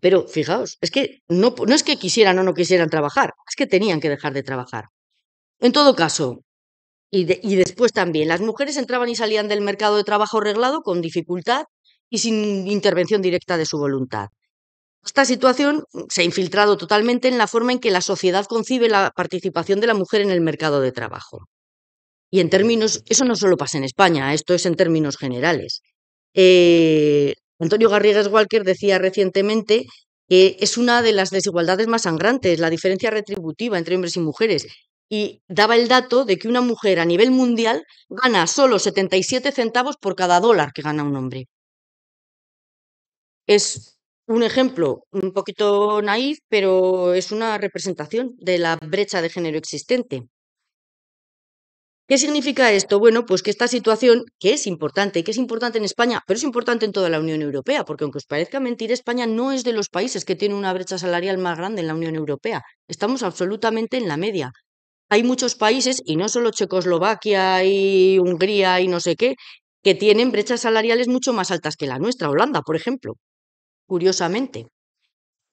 Pero fijaos, es que no, no es que quisieran o no quisieran trabajar, es que tenían que dejar de trabajar. En todo caso, y, después también, las mujeres entraban y salían del mercado de trabajo reglado con dificultad y sin intervención directa de su voluntad. Esta situación mm, se ha infiltrado totalmente en la forma en que la sociedad concibe la participación de la mujer en el mercado de trabajo. Y en términos, eso no solo pasa en España, esto es en términos generales. Eh, Antonio Garrigues Walker decía recientemente que es una de las desigualdades más sangrantes, la diferencia retributiva entre hombres y mujeres, y daba el dato de que una mujer a nivel mundial gana solo 77 centavos por cada dólar que gana un hombre. Es un ejemplo un poquito naif, pero es una representación de la brecha de género existente. ¿Qué significa esto? Bueno, pues que esta situación, que es importante, que es importante en España, pero es importante en toda la Unión Europea, porque aunque os parezca mentir, España no es de los países que tiene una brecha salarial más grande en la Unión Europea. Estamos absolutamente en la media hay muchos países, y no solo Checoslovaquia y Hungría y no sé qué, que tienen brechas salariales mucho más altas que la nuestra, Holanda, por ejemplo, curiosamente.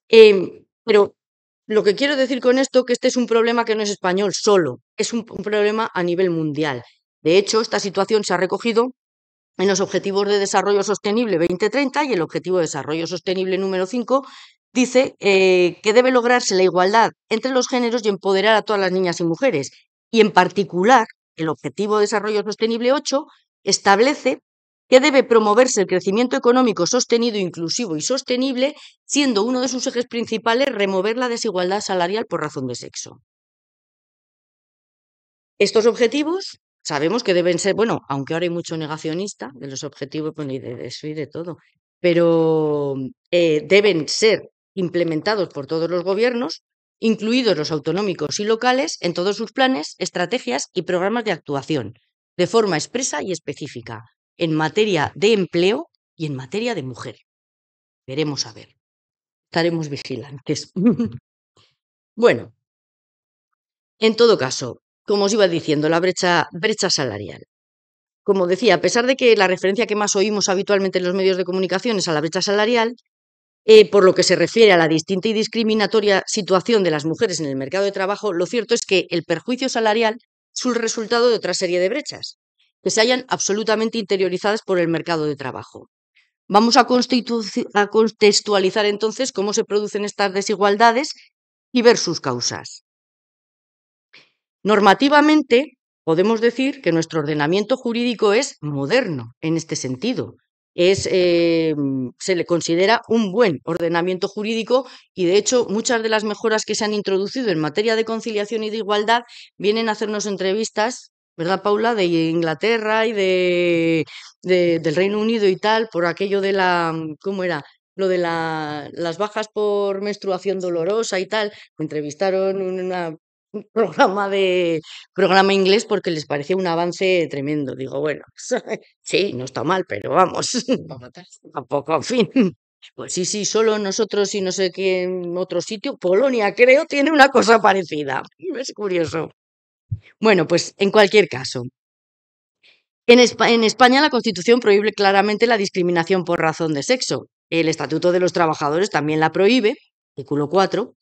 Em, pero lo que quiero decir con esto que este es un problema que no es español solo, es un problema a nivel mundial. De hecho, esta situación se ha recogido en los Objetivos de Desarrollo Sostenible 2030 y el Objetivo de Desarrollo Sostenible número 5, dice eh, que debe lograrse la igualdad entre los géneros y empoderar a todas las niñas y mujeres. Y en particular, el Objetivo de Desarrollo Sostenible 8 establece que debe promoverse el crecimiento económico sostenido, inclusivo y sostenible, siendo uno de sus ejes principales remover la desigualdad salarial por razón de sexo. Estos objetivos sabemos que deben ser, bueno, aunque ahora hay mucho negacionista de los objetivos bueno, y de, eso y de todo, pero mm, eh, deben ser implementados por todos los gobiernos, incluidos los autonómicos y locales, en todos sus planes, estrategias y programas de actuación, de forma expresa y específica, en materia de empleo y en materia de mujer. Veremos a ver. Estaremos vigilantes. bueno, en todo caso, como os iba diciendo, la brecha, salarial. Como decía, a pesar de que la referencia que más oímos habitualmente en los medios de comunicación es a la brecha salarial, eh, por lo que se refiere a la distinta y discriminatoria situación de las mujeres en el mercado de trabajo, lo cierto es que el perjuicio salarial es el resultado de otra serie de brechas, que se hayan absolutamente interiorizadas por el mercado de trabajo. Vamos a contextualizar entonces cómo se producen estas desigualdades y ver sus causas. Normativamente, podemos decir que nuestro ordenamiento jurídico es moderno en este sentido. Es, eh, se le considera un buen ordenamiento jurídico y, de hecho, muchas de las mejoras que se han introducido en materia de conciliación y de igualdad vienen a hacernos entrevistas ¿verdad, Paula? De Inglaterra y de, del Reino Unido y tal, por aquello de la, ¿cómo era? Lo de las bajas por menstruación dolorosa y tal. Me entrevistaron una programa de programa inglés porque les parecía un avance tremendo. Digo, bueno, sí, no está mal, pero vamos, tampoco, en fin. Pues sí, sí, solo nosotros y no sé en otro sitio, Polonia creo, tiene una cosa parecida. Es curioso. Bueno, pues en cualquier caso, en, España la Constitución prohíbe claramente la discriminación por razón de sexo. El Estatuto de los Trabajadores también la prohíbe, artículo 4,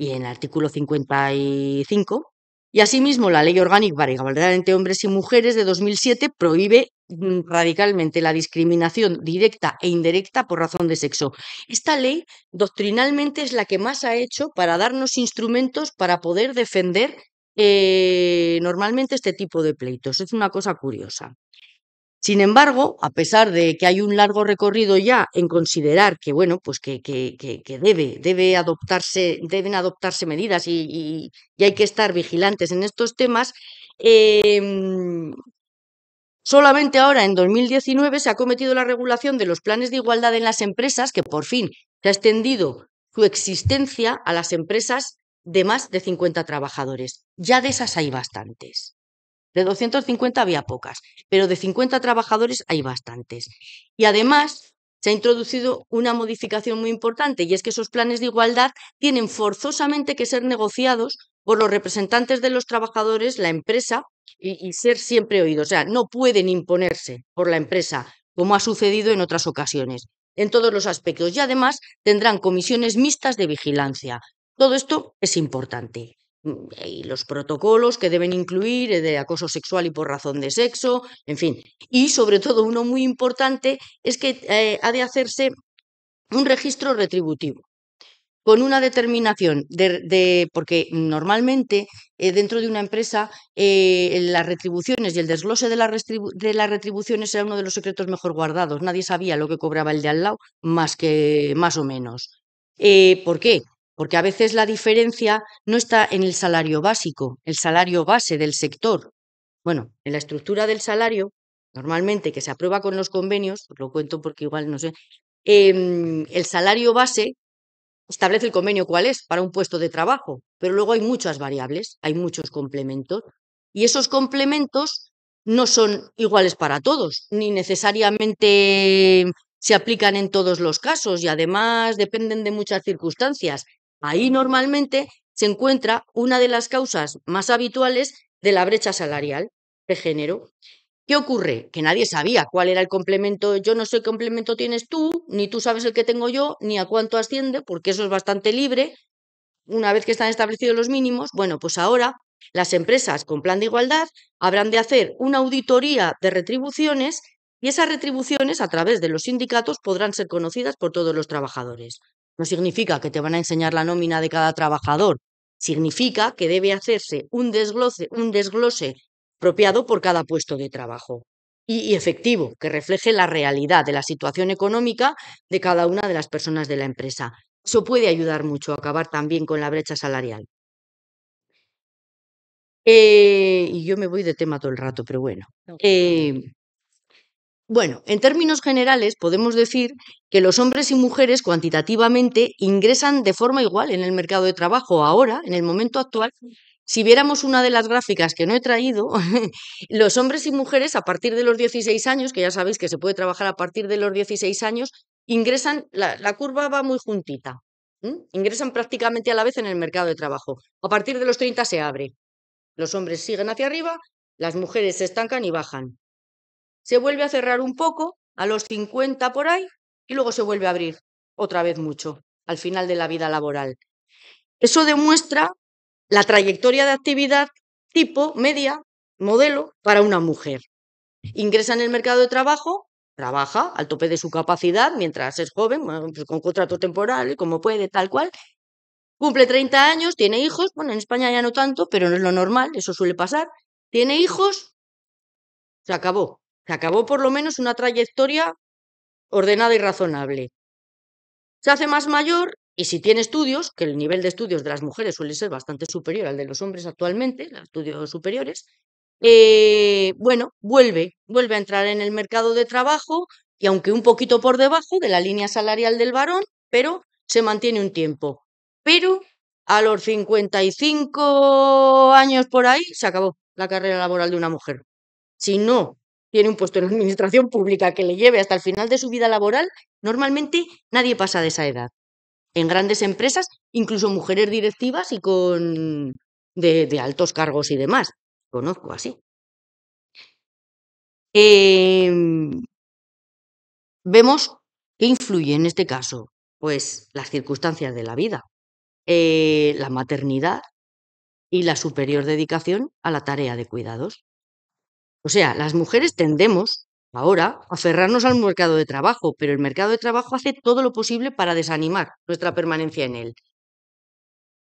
y en el artículo 55. Y asimismo, la Ley Orgánica para Igualdad entre Hombres y Mujeres de 2007 prohíbe mm, radicalmente la discriminación directa e indirecta por razón de sexo. Esta ley doctrinalmente es la que más ha hecho para darnos instrumentos para poder defender eh, normalmente este tipo de pleitos. Es una cosa curiosa. Sin embargo, a pesar de que hay un largo recorrido ya en considerar que, bueno, pues debe, deben adoptarse medidas y, hay que estar vigilantes en estos temas, em, solamente ahora, en 2019, se ha cometido la regulación de los planes de igualdad en las empresas, que por fin se ha extendido su existencia a las empresas de más de 50 trabajadores. Ya de esas hay bastantes. De 250 había pocas, pero de 50 trabajadores hay bastantes. Y además se ha introducido una modificación muy importante y es que esos planes de igualdad tienen forzosamente que ser negociados por los representantes de los trabajadores, la empresa, y, ser siempre oídos. O sea, no pueden imponerse por la empresa, como ha sucedido en otras ocasiones, en todos los aspectos. Y además tendrán comisiones mixtas de vigilancia. Todo esto es importante. Mm, y los protocolos que deben incluir eh, de acoso sexual y por razón de sexo, en fin. Y sobre todo, uno muy importante es que eh, ha de hacerse un registro retributivo con una determinación de, porque normalmente eh, dentro de una empresa las retribuciones y el desglose de, las retribuciones era uno de los secretos mejor guardados. Nadie sabía lo que cobraba el de al lado más que más o menos. ¿Por qué? porque a veces la diferencia no está en el salario básico, el salario base del sector. Bueno, en la estructura del salario, normalmente que se aprueba con los convenios, os lo cuento porque igual no sé, em, el salario base establece el convenio cuál es para un puesto de trabajo, pero luego hay muchas variables, hay muchos complementos, y esos complementos no son iguales para todos, ni necesariamente se aplican en todos los casos y además dependen de muchas circunstancias. Ahí normalmente se encuentra una de las causas más habituales de la brecha salarial de género. ¿Qué ocurre? Que nadie sabía cuál era el complemento, yo no sé qué complemento tienes tú, ni tú sabes el que tengo yo, ni a cuánto asciende, porque eso es bastante libre. Una vez que están establecidos los mínimos, bueno, pues ahora las empresas con plan de igualdad habrán de hacer una auditoría de retribuciones y esas retribuciones a través de los sindicatos podrán ser conocidas por todos los trabajadores no significa que te van a enseñar la nómina de cada trabajador, significa que debe hacerse un desglose, un desglose apropiado por cada puesto de trabajo y, efectivo, que refleje la realidad de la situación económica de cada una de las personas de la empresa. Eso puede ayudar mucho a acabar también con la brecha salarial. Eh, y yo me voy de tema todo el rato, pero bueno. Eh, bueno, en términos generales podemos decir que los hombres y mujeres cuantitativamente ingresan de forma igual en el mercado de trabajo ahora, en el momento actual. Si viéramos una de las gráficas que no he traído, los hombres y mujeres a partir de los 16 años, que ya sabéis que se puede trabajar a partir de los 16 años, ingresan, la, curva va muy juntita, ingresan prácticamente a la vez en el mercado de trabajo. A partir de los 30 se abre. Los hombres siguen hacia arriba, las mujeres se estancan y bajan se vuelve a cerrar un poco, a los 50 por ahí, y luego se vuelve a abrir otra vez mucho, al final de la vida laboral. Eso demuestra la trayectoria de actividad tipo, media, modelo para una mujer. Ingresa en el mercado de trabajo, trabaja al tope de su capacidad mientras es joven, pues con contrato temporal, como puede, tal cual. Cumple 30 años, tiene hijos, bueno, en España ya no tanto, pero no es lo normal, eso suele pasar. Tiene hijos, se acabó. Se acabó por lo menos una trayectoria ordenada y razonable. Se hace más mayor y si tiene estudios, que el nivel de estudios de las mujeres suele ser bastante superior al de los hombres actualmente, los estudios superiores, eh, bueno, vuelve, vuelve a entrar en el mercado de trabajo y aunque un poquito por debajo de la línea salarial del varón, pero se mantiene un tiempo. Pero a los 55 años por ahí se acabó la carrera laboral de una mujer. Si no tiene un puesto en administración pública que le lleve hasta el final de su vida laboral, normalmente nadie pasa de esa edad. En grandes empresas, incluso mujeres directivas y con de, altos cargos y demás. Conozco así. Em, vemos que influye en este caso, pues las circunstancias de la vida, eh, la maternidad y la superior dedicación a la tarea de cuidados. O sea, las mujeres tendemos ahora a aferrarnos al mercado de trabajo, pero el mercado de trabajo hace todo lo posible para desanimar nuestra permanencia en él.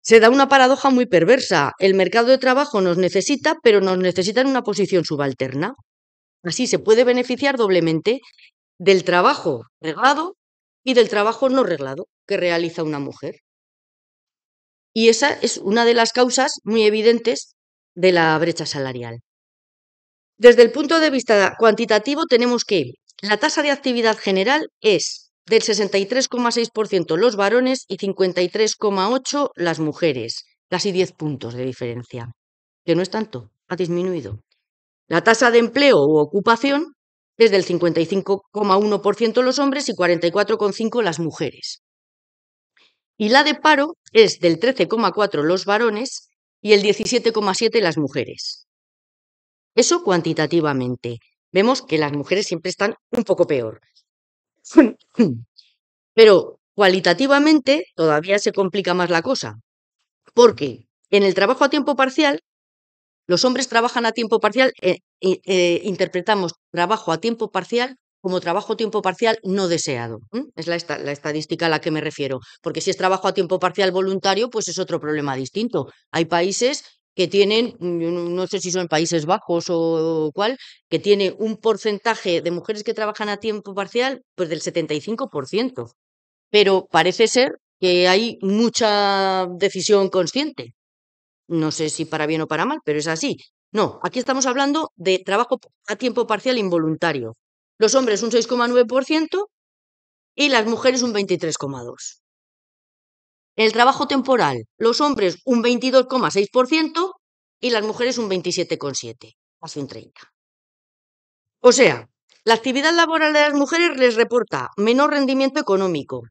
Se da una paradoja muy perversa. El mercado de trabajo nos necesita, pero nos necesita en una posición subalterna. Así se puede beneficiar doblemente del trabajo reglado y del trabajo no reglado que realiza una mujer. Y esa es una de las causas muy evidentes de la brecha salarial. Desde el punto de vista cuantitativo tenemos que la tasa de actividad general es del 63,6% los varones y 53,8% las mujeres, casi 10 puntos de diferencia, que no es tanto, ha disminuido. La tasa de empleo u ocupación es del 55,1% los hombres y 44,5% las mujeres. Y la de paro es del 13,4% los varones y el 17,7% las mujeres. Eso cuantitativamente. Vemos que las mujeres siempre están un poco peor. Pero cualitativamente todavía se complica más la cosa, porque en el trabajo a tiempo parcial, los hombres trabajan a tiempo parcial, eh, eh, interpretamos trabajo a tiempo parcial como trabajo a tiempo parcial no deseado. Es la, estadística a la que me refiero, porque si es trabajo a tiempo parcial voluntario, pues es otro problema distinto. Hay países que tienen, mm, no sé si son Países Bajos o cuál, que tiene un porcentaje de mujeres que trabajan a tiempo parcial, pues del 75%. Pero parece ser que hay mucha decisión consciente. No sé si para bien o para mal, pero es así. No, aquí estamos hablando de trabajo a tiempo parcial involuntario. Los hombres un 6,9% y las mujeres un 23,2%. El trabajo temporal, los hombres un 22,6% y las mujeres un 27,7, casi un 30. O sea, la actividad laboral de las mujeres les reporta menor rendimiento económico.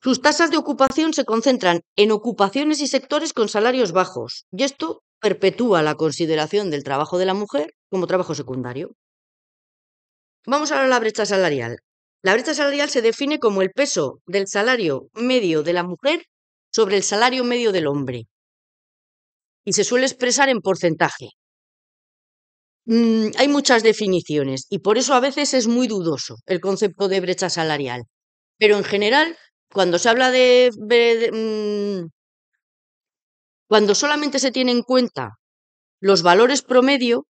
Sus tasas de ocupación se concentran en ocupaciones y sectores con salarios bajos, y esto perpetúa la consideración del trabajo de la mujer como trabajo secundario. Vamos ahora a la brecha salarial. La brecha salarial se define como el peso del salario medio de la mujer sobre el salario medio del hombre y se suele expresar en porcentaje. Mm, hay muchas definiciones y por eso a veces es muy dudoso el concepto de brecha salarial. Pero en general, cuando se habla de... Mm, cuando solamente se tiene en cuenta los valores promedio,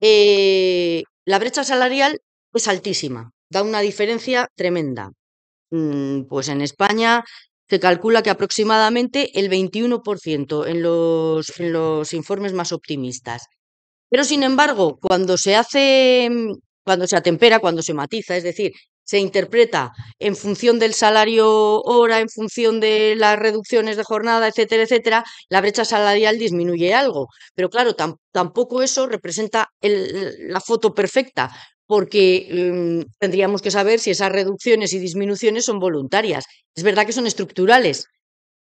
eh, la brecha salarial es altísima, da una diferencia tremenda. Mm, pues en España se calcula que aproximadamente el 21% en los, informes más optimistas. Pero, sin embargo, cuando se hace, mm, cuando se atempera, cuando se matiza, es decir, se interpreta en función del salario hora, en función de las reducciones de jornada, etcétera, etcétera, la brecha salarial disminuye algo. Pero claro, tampoco eso representa la foto perfecta, porque mm, tendríamos que saber si esas reducciones y disminuciones son voluntarias. Es verdad que son estructurales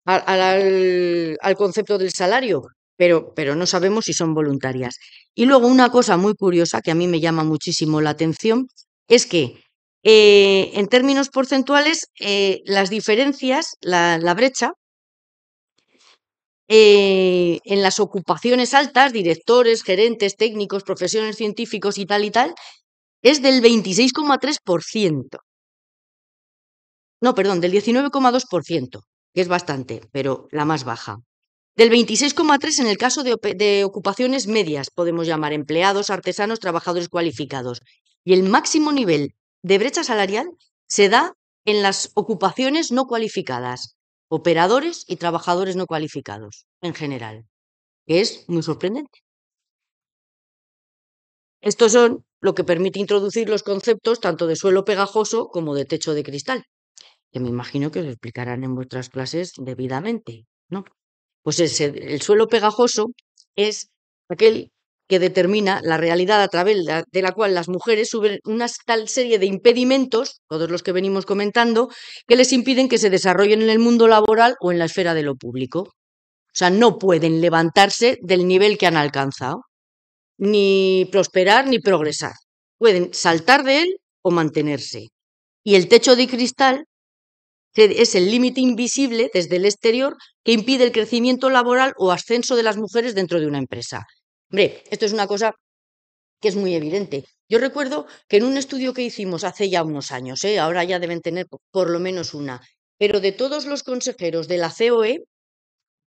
al, concepto del salario, pero, pero no sabemos si son voluntarias. Y luego una cosa muy curiosa que a mí me llama muchísimo la atención es que eh, en términos porcentuales eh, las diferencias, la, brecha, eh, en las ocupaciones altas, directores, gerentes, técnicos, profesiones científicos y tal y tal, es del 26,3%. No, perdón, del 19,2%, que es bastante, pero la más baja. Del 26,3% en el caso de, ocupaciones medias, podemos llamar empleados, artesanos, trabajadores cualificados. Y el máximo nivel de brecha salarial se da en las ocupaciones no cualificadas, operadores y trabajadores no cualificados en general, es muy sorprendente. Estos son lo que permite introducir los conceptos tanto de suelo pegajoso como de techo de cristal, que me imagino que os explicarán en vuestras clases debidamente, ¿no? Pues el suelo pegajoso es aquel que determina la realidad a través de la cual las mujeres suben una tal serie de impedimentos, todos los que venimos comentando, que les impiden que se desarrollen en el mundo laboral o en la esfera de lo público. O sea, no pueden levantarse del nivel que han alcanzado ni prosperar ni progresar. Pueden saltar de él o mantenerse. Y el techo de cristal es el límite invisible desde el exterior que impide el crecimiento laboral o ascenso de las mujeres dentro de una empresa. Hombre, esto es una cosa que es muy evidente. Yo recuerdo que en un estudio que hicimos hace ya unos años, ¿eh? ahora ya deben tener por lo menos una, pero de todos los consejeros de la COE,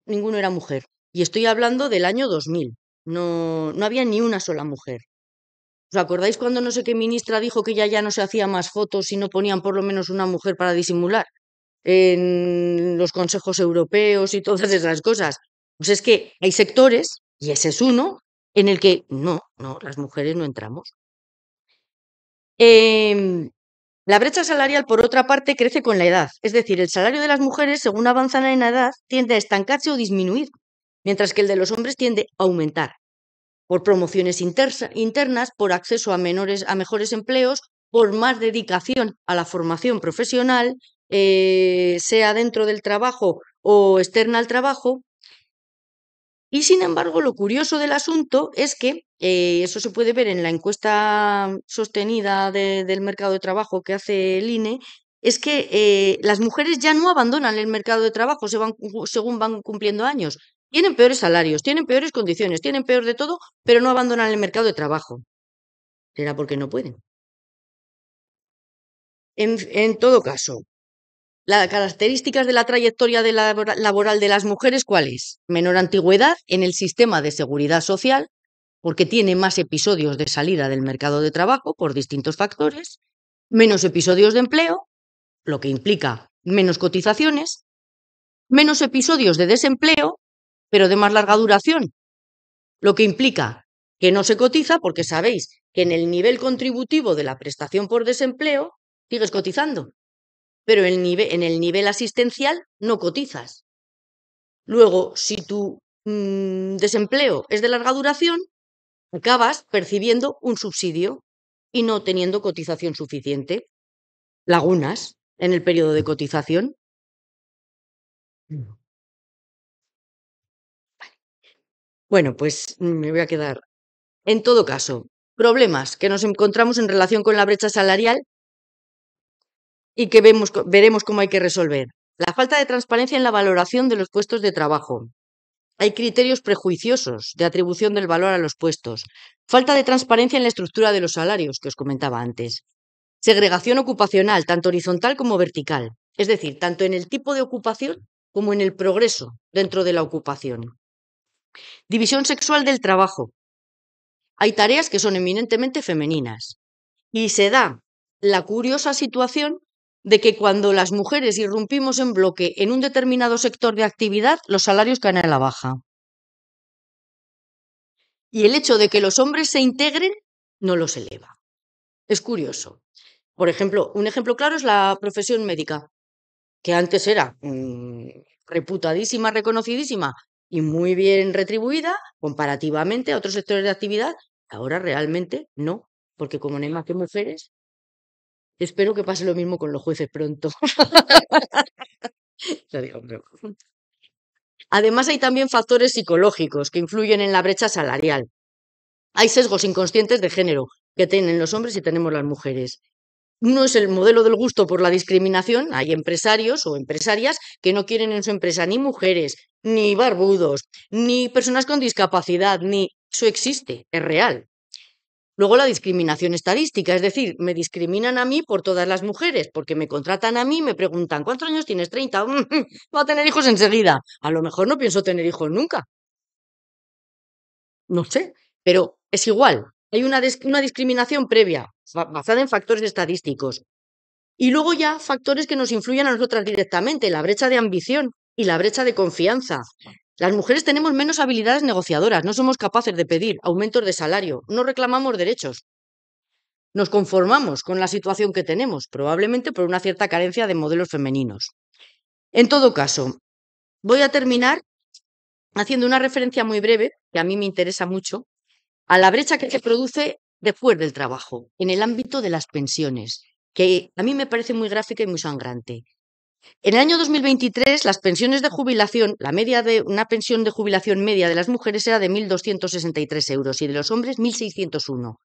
ninguno era mujer. Y estoy hablando del año 2000. No, no había ni una sola mujer. ¿Os acordáis cuando no sé qué ministra dijo que ya ya no se hacía más fotos si no ponían por lo menos una mujer para disimular en los consejos europeos y todas esas cosas? Pues es que hay sectores, y ese es uno, en el que no, no, las mujeres no entramos. Em, la brecha salarial, por otra parte, crece con la edad. Es decir, el salario de las mujeres, según avanzan en edad, tiende a estancarse o disminuir, mientras que el de los hombres tiende a aumentar por promociones internas, por acceso a, menores, a mejores empleos, por más dedicación a la formación profesional, eh, sea dentro del trabajo o externa al trabajo. Y sin embargo, lo curioso del asunto es que, eh, eso se puede ver en la encuesta sostenida del mercado de trabajo que hace el INE, es que eh, las mujeres ya no abandonan el mercado de trabajo según van cumpliendo años, tienen peores salarios, tienen peores condiciones, tienen peor de todo, pero no abandonan el mercado de trabajo. Era porque no pueden. En, todo caso, las características de la trayectoria laboral de las mujeres, ¿cuál es? Menor antigüedad en el sistema de seguridad social, porque tiene más episodios de salida del mercado de trabajo por distintos factores, menos episodios de empleo, lo que implica menos cotizaciones, menos episodios de desempleo, pero de más larga duración. Lo que implica que no se cotiza porque sabéis que en el nivel contributivo de la prestación por desempleo sigues cotizando, pero en el nivel asistencial no cotizas. Luego, si tu mm, desempleo es de larga duración, acabas percibiendo un subsidio y no teniendo cotización suficiente. Lagunas en el periodo de cotización. Mm. Bueno, pues mm, me voy a quedar. En todo caso, problemas que nos encontramos en relación con la brecha salarial y que vemos, veremos cómo hay que resolver. La falta de transparencia en la valoración de los puestos de trabajo. Hay criterios prejuiciosos de atribución del valor a los puestos. Falta de transparencia en la estructura de los salarios, que os comentaba antes. Segregación ocupacional, tanto horizontal como vertical. Es decir, tanto en el tipo de ocupación como en el progreso dentro de la ocupación. División sexual del trabajo. Hay tareas que son eminentemente femeninas. Y se da la curiosa situación de que cuando las mujeres irrumpimos en bloque en un determinado sector de actividad, los salarios caen a la baja. Y el hecho de que los hombres se integren no los eleva. Es curioso. Por ejemplo, un ejemplo claro es la profesión médica, que antes era mm, reputadísima, reconocidísima, y muy bien retribuida comparativamente a otros sectores de actividad. Ahora realmente no, porque como no hay más que mujeres, espero que pase lo mismo con los jueces pronto. Además hay también factores psicológicos que influyen en la brecha salarial. Hay sesgos inconscientes de género que tienen los hombres y tenemos las mujeres. No es el modelo del gusto por la discriminación. Hay empresarios o empresarias que no quieren en su empresa ni mujeres, ni barbudos, ni personas con discapacidad, ni eso existe, es real. Luego la discriminación estadística, es decir, me discriminan a mí por todas las mujeres, porque me contratan a mí, me preguntan, ¿cuántos años tienes? 30, va a tener hijos enseguida. A lo mejor no pienso tener hijos nunca. No sé, pero es igual. Hay una, discriminación previa, basada en factores estadísticos. Y luego ya factores que nos influyen a nosotras directamente, la brecha de ambición y la brecha de confianza. Las mujeres tenemos menos habilidades negociadoras, no somos capaces de pedir aumentos de salario, no reclamamos derechos. Nos conformamos con la situación que tenemos, probablemente por una cierta carencia de modelos femeninos. En todo caso, voy a terminar haciendo una referencia muy breve, que a mí me interesa mucho, a la brecha que se produce después del trabajo, en el ámbito de las pensiones, que a mí me parece muy gráfica y muy sangrante. En el año 2023, las pensiones de jubilación, la media de una pensión de jubilación media de las mujeres era de 1.263 euros y de los hombres 1.601.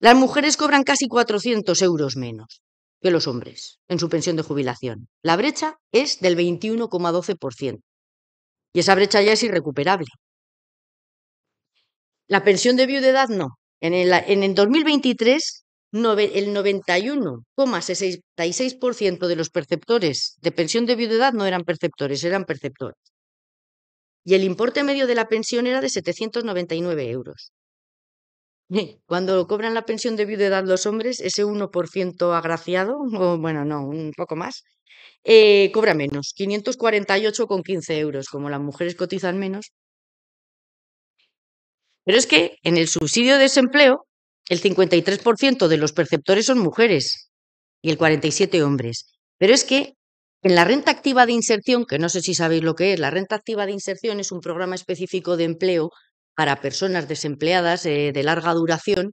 Las mujeres cobran casi 400 euros menos que los hombres en su pensión de jubilación. La brecha es del 21,12%. Y esa brecha ya es irrecuperable. La pensión de viudedad no. En el, en el 2023, el 91,66% de los perceptores de pensión de viudedad no eran perceptores, eran perceptores, Y el importe medio de la pensión era de 799 euros. Cuando cobran la pensión de viudedad los hombres, ese 1% agraciado, o bueno, no, un poco más, eh, cobra menos, 548,15 euros. Como las mujeres cotizan menos, pero es que en el subsidio de desempleo, el 53% de los perceptores son mujeres y el 47% hombres. Pero es que en la renta activa de inserción, que no sé si sabéis lo que es, la renta activa de inserción es un programa específico de empleo para personas desempleadas eh, de larga duración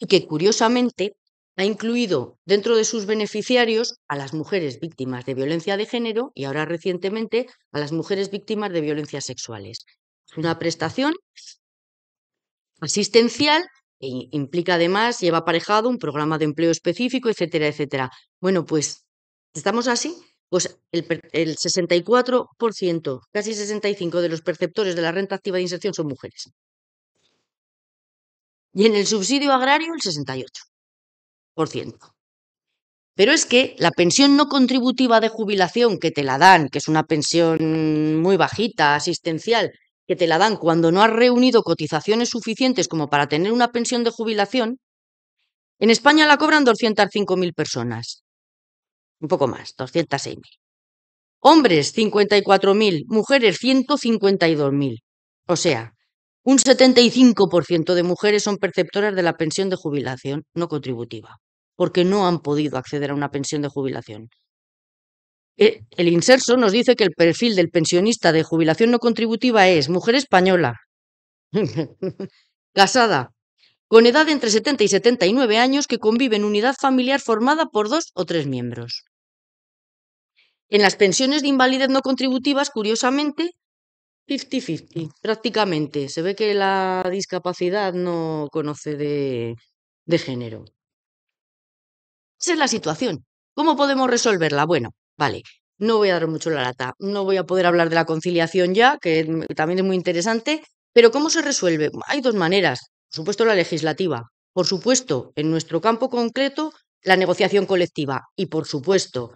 y que curiosamente ha incluido dentro de sus beneficiarios a las mujeres víctimas de violencia de género y ahora recientemente a las mujeres víctimas de violencias sexuales. Es una prestación asistencial e implica además, lleva aparejado un programa de empleo específico, etcétera, etcétera. Bueno, pues estamos así. Pues el, el 64%, casi 65% de los perceptores de la renta activa de inserción son mujeres. Y en el subsidio agrario, el 68%. Pero es que la pensión no contributiva de jubilación que te la dan, que es una pensión muy bajita, asistencial, que te la dan cuando no has reunido cotizaciones suficientes como para tener una pensión de jubilación, en España la cobran 205.000 personas. Un poco más, 206.000. Hombres, 54.000. Mujeres, 152.000. O sea, un 75% de mujeres son perceptoras de la pensión de jubilación no contributiva, porque no han podido acceder a una pensión de jubilación. Eh, el inserso nos dice que el perfil del pensionista de jubilación no contributiva es mujer española, casada, con edad entre 70 y 79 años que convive en unidad familiar formada por dos o tres miembros. En las pensiones de invalidez no contributivas, curiosamente, 50-50, prácticamente. Se ve que la discapacidad no conoce de, de género. Esa es la situación. ¿Cómo podemos resolverla? Bueno, Vale, no voy a dar mucho la lata, no voy a poder hablar de la conciliación ya, que mm, también es muy interesante, pero ¿cómo se resuelve? Hay dos maneras. Por supuesto, la legislativa. Por supuesto, en nuestro campo concreto, la negociación colectiva. Y por supuesto,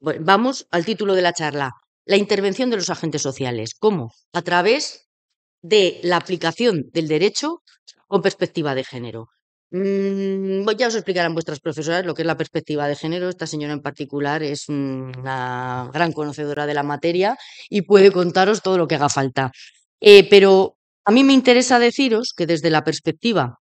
vamos al título de la charla, la intervención de los agentes sociales. ¿Cómo? A través de la aplicación del derecho con perspectiva de género. Mm, pues ya os explicarán vuestras profesoras lo que es la perspectiva de género. Esta señora en particular es una gran conocedora de la materia y puede contaros todo lo que haga falta. Eh, pero a mí me interesa deciros que desde la perspectiva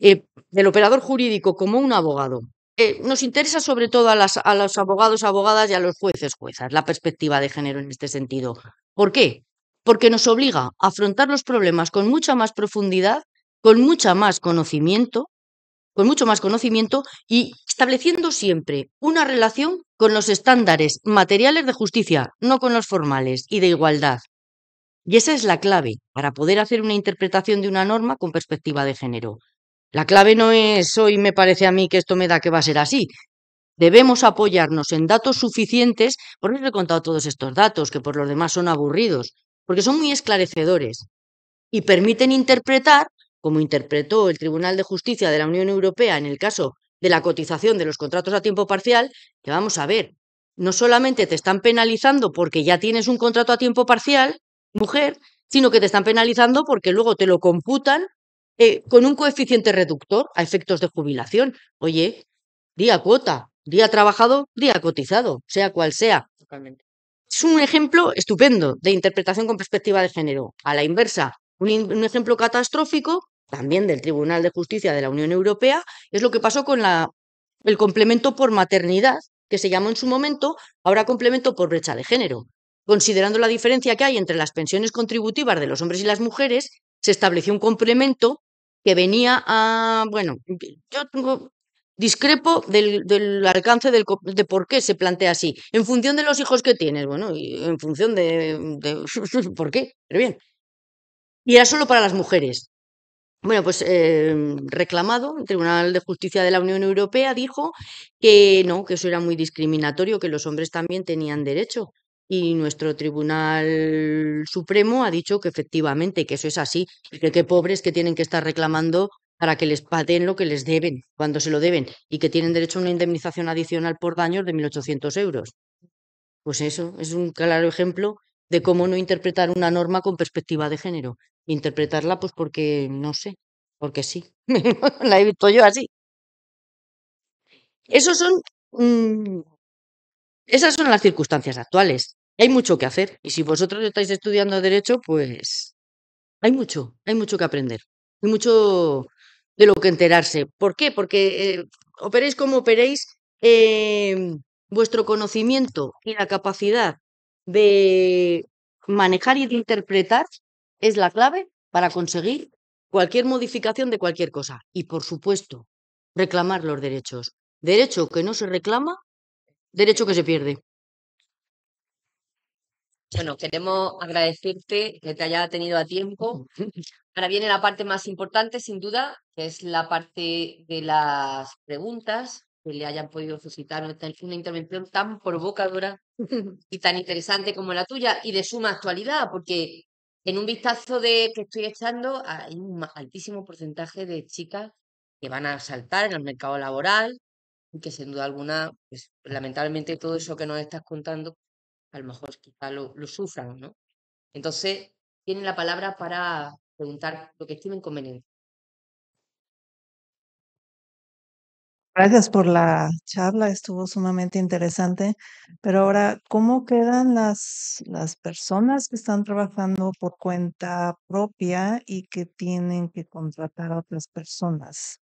eh, del operador jurídico como un abogado, eh, nos interesa sobre todo a, a los abogados, abogadas y a los jueces, juezas, la perspectiva de género en este sentido. ¿Por qué? Porque nos obliga a afrontar los problemas con mucha más profundidad, con mucha más conocimiento con mucho más conocimiento y estableciendo siempre una relación con los estándares materiales de justicia, no con los formales y de igualdad. Y esa es la clave para poder hacer una interpretación de una norma con perspectiva de género. La clave no es hoy me parece a mí que esto me da que va a ser así. Debemos apoyarnos en datos suficientes, por eso he contado todos estos datos, que por los demás son aburridos, porque son muy esclarecedores y permiten interpretar como interpretó el Tribunal de Justicia de la Unión Europea en el caso de la cotización de los contratos a tiempo parcial, que vamos a ver, no solamente te están penalizando porque ya tienes un contrato a tiempo parcial, mujer, sino que te están penalizando porque luego te lo computan eh, con un coeficiente reductor a efectos de jubilación. Oye, día cuota, día trabajado, día cotizado, sea cual sea. Totalmente. Es un ejemplo estupendo de interpretación con perspectiva de género. A la inversa, un ejemplo catastrófico también del Tribunal de Justicia de la Unión Europea, es lo que pasó con el complemento por maternidad, que se llamó en su momento, ahora complemento por brecha de género. Considerando la diferencia que hay entre las pensiones contributivas de los hombres y las mujeres, se estableció un complemento que venía a, bueno, yo tengo, discrepo del, alcance del, de por qué se plantea así, en función de los hijos que tienes, bueno, y en función de, de por qué, pero bien. Y era solo para las mujeres, bueno, pues eh, reclamado, el Tribunal de Justicia de la Unión Europea dijo que no, que eso era muy discriminatorio, que los hombres también tenían derecho. Y nuestro Tribunal Supremo ha dicho que efectivamente, que eso es así, que qué pobres que tienen que estar reclamando para que les paguen lo que les deben, cuando se lo deben, y que tienen derecho a una indemnización adicional por daños de 1.800 euros. Pues eso, es un claro ejemplo de cómo no interpretar una norma con perspectiva de género. Interpretarla, pues porque, no sé, porque sí. la he visto yo así. Esos son, mm, esas son las circunstancias actuales. Hay mucho que hacer. Y si vosotros estáis estudiando Derecho, pues hay mucho, hay mucho que aprender. Hay mucho de lo que enterarse. ¿Por qué? Porque eh, operéis como operéis, eh, vuestro conocimiento y la capacidad de manejar y de interpretar es la clave para conseguir cualquier modificación de cualquier cosa. Y por supuesto, reclamar los derechos. Derecho que no se reclama, derecho que se pierde. Bueno, queremos agradecerte que te haya tenido a tiempo. Ahora viene la parte más importante, sin duda, que es la parte de las preguntas que le hayan podido suscitar una intervención tan provocadora y tan interesante como la tuya y de suma actualidad, porque en un vistazo de que estoy echando hay un altísimo porcentaje de chicas que van a saltar en el mercado laboral y que sin duda alguna, pues lamentablemente todo eso que nos estás contando, a lo mejor quizá lo, sufran, ¿no? Entonces, tiene la palabra para preguntar lo que estime conveniente. Gracias por la charla, estuvo sumamente interesante. Pero ahora, ¿cómo quedan las, las personas que están trabajando por cuenta propia y que tienen que contratar a otras personas?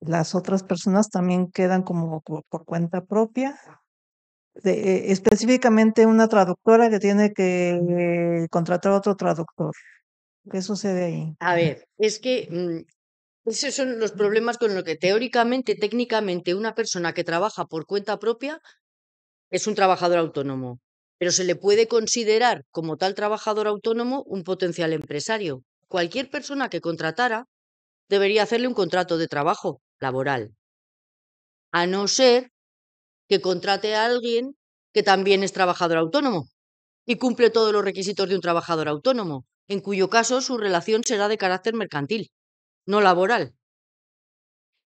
¿Las otras personas también quedan como, por cuenta propia? Eh, específicamente una traductora que tiene que contratar a otro traductor. ¿Qué sucede ahí? A ver, es que mm, esos son los problemas con los que teóricamente, técnicamente, una persona que trabaja por cuenta propia es un trabajador autónomo, pero se le puede considerar como tal trabajador autónomo un potencial empresario. Cualquier persona que contratara debería hacerle un contrato de trabajo laboral, a no ser que contrate a alguien que también es trabajador autónomo y cumple todos los requisitos de un trabajador autónomo, en cuyo caso su relación será de carácter mercantil no laboral.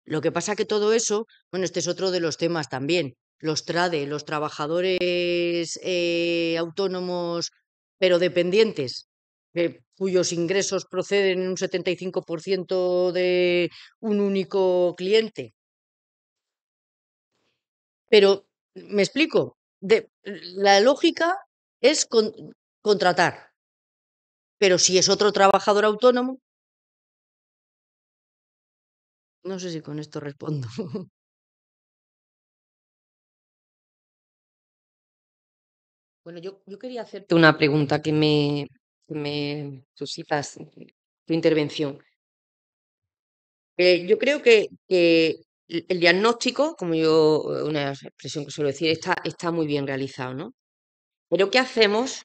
Lo que pasa que todo eso, bueno, este es otro de los temas también, los TRADE, los trabajadores eh, autónomos, pero dependientes, eh, cuyos ingresos proceden en un 75% de un único cliente. Pero, me explico, la lógica es contratar, pero si es otro trabajador autónomo, no sé si con esto respondo. Bueno, yo, quería hacerte una pregunta que me, suscitas eh, tu intervención. Eh, yo creo que, el diagnóstico, como yo, una expresión que suelo decir, está, está muy bien realizado, ¿no? Pero ¿qué hacemos?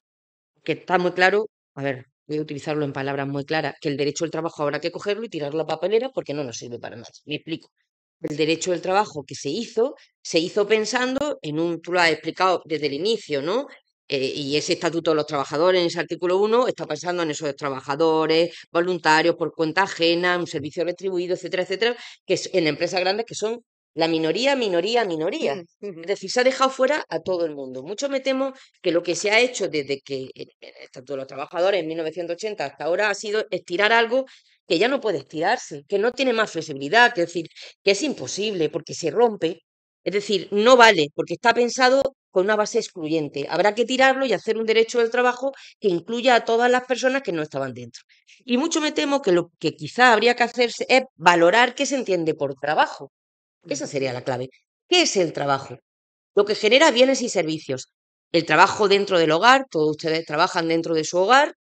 Que está muy claro, a ver, voy a utilizarlo en palabras muy claras, que el derecho al trabajo habrá que cogerlo y tirarlo a papelera porque no nos sirve para nada. Me explico. El derecho del trabajo que se hizo, se hizo pensando en un, tú lo has explicado desde el inicio, ¿no? Eh, y ese estatuto de los trabajadores en ese artículo 1 está pensando en esos trabajadores voluntarios por cuenta ajena, un servicio retribuido, etcétera, etcétera, que en empresas grandes que son la minoría, minoría, minoría. Es decir, se ha dejado fuera a todo el mundo. Mucho me temo que lo que se ha hecho desde que, tanto los trabajadores en 1980 hasta ahora, ha sido estirar algo que ya no puede estirarse, que no tiene más flexibilidad, que es decir, que es imposible porque se rompe. Es decir, no vale porque está pensado con una base excluyente. Habrá que tirarlo y hacer un derecho del trabajo que incluya a todas las personas que no estaban dentro. Y mucho me temo que lo que quizá habría que hacerse es valorar qué se entiende por trabajo. Esa sería la clave. ¿Qué es el trabajo? Lo que genera bienes y servicios. El trabajo dentro del hogar, todos ustedes trabajan dentro de su hogar,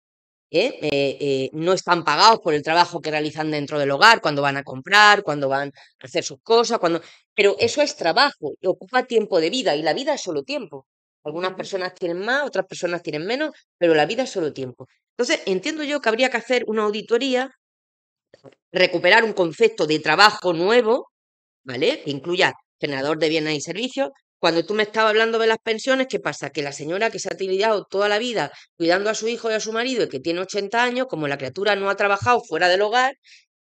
¿eh? Eh, eh, no están pagados por el trabajo que realizan dentro del hogar, cuando van a comprar, cuando van a hacer sus cosas, cuando... Pero eso es trabajo, ocupa tiempo de vida y la vida es solo tiempo. Algunas personas tienen más, otras personas tienen menos, pero la vida es solo tiempo. Entonces, entiendo yo que habría que hacer una auditoría, recuperar un concepto de trabajo nuevo, ¿vale? Que incluya generador de bienes y servicios. Cuando tú me estabas hablando de las pensiones, ¿qué pasa? Que la señora que se ha tirado toda la vida cuidando a su hijo y a su marido y que tiene 80 años, como la criatura no ha trabajado fuera del hogar,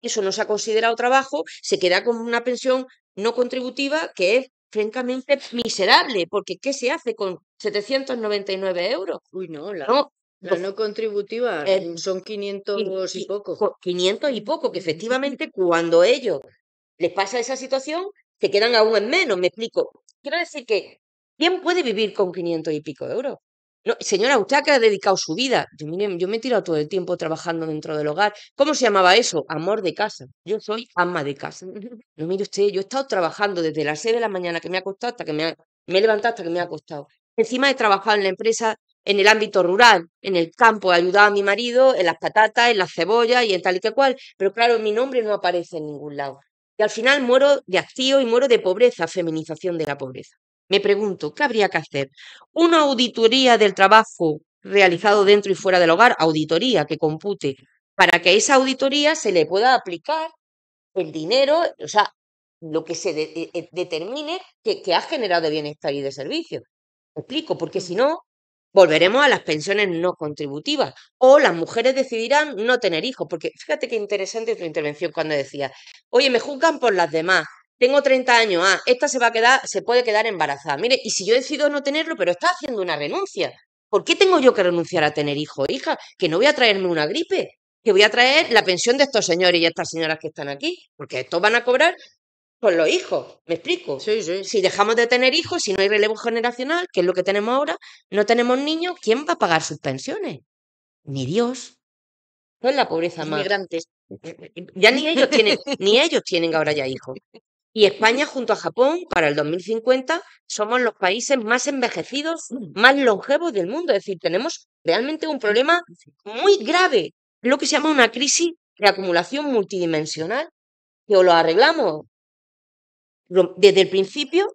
eso no se ha considerado trabajo, se queda con una pensión no contributiva que es francamente miserable, porque ¿qué se hace con 799 euros? Uy, no, la, no, no contributiva eh, son 500 y, y poco. 500 y poco, que efectivamente cuando ellos les pasa esa situación, se quedan aún en menos, me explico. Quiero decir que, ¿quién puede vivir con 500 y pico de euros? No, señora, usted que ha dedicado su vida. Yo, me he tirado todo el tiempo trabajando dentro del hogar. ¿Cómo se llamaba eso? Amor de casa. Yo soy ama de casa. No, mire usted, yo he estado trabajando desde las 6 de la mañana que me ha acostado hasta que me, he levantado hasta que me ha acostado. Encima he trabajado en la empresa en el ámbito rural, en el campo, he ayudado a mi marido en las patatas, en las cebollas y en tal y que cual. Pero claro, mi nombre no aparece en ningún lado. Y al final muero de hastío y muero de pobreza, feminización de la pobreza. Me pregunto, ¿qué habría que hacer? ¿Una auditoría del trabajo realizado dentro y fuera del hogar? Auditoría que compute para que a esa auditoría se le pueda aplicar el dinero, o sea, lo que se eh, eh, determine que, ha generado de bienestar y de servicio. explico, porque si no, volveremos a las pensiones no contributivas o las mujeres decidirán no tener hijos, porque fíjate qué interesante tu intervención cuando decía, oye, me juzgan por las demás, tengo 30 años, ah, esta se va a quedar, se puede quedar embarazada. Mire, y si yo decido no tenerlo, pero está haciendo una renuncia, ¿por qué tengo yo que renunciar a tener hijo o hija? Que no voy a traerme una gripe, que voy a traer la pensión de estos señores y estas señoras que están aquí, porque estos van a cobrar con pues los hijos. ¿Me explico? Sí, sí. Si dejamos de tener hijos, si no hay relevo generacional, que es lo que tenemos ahora, no tenemos niños, ¿quién va a pagar sus pensiones? Ni Dios. es la pobreza más. Ya ni ellos tienen, ni ellos tienen ahora ya hijos. Y España, junto a Japón, para el 2050, somos los países más envejecidos, más longevos del mundo. Es decir, tenemos realmente un problema muy grave, lo que se llama una crisis de acumulación multidimensional, que lo arreglamos desde el principio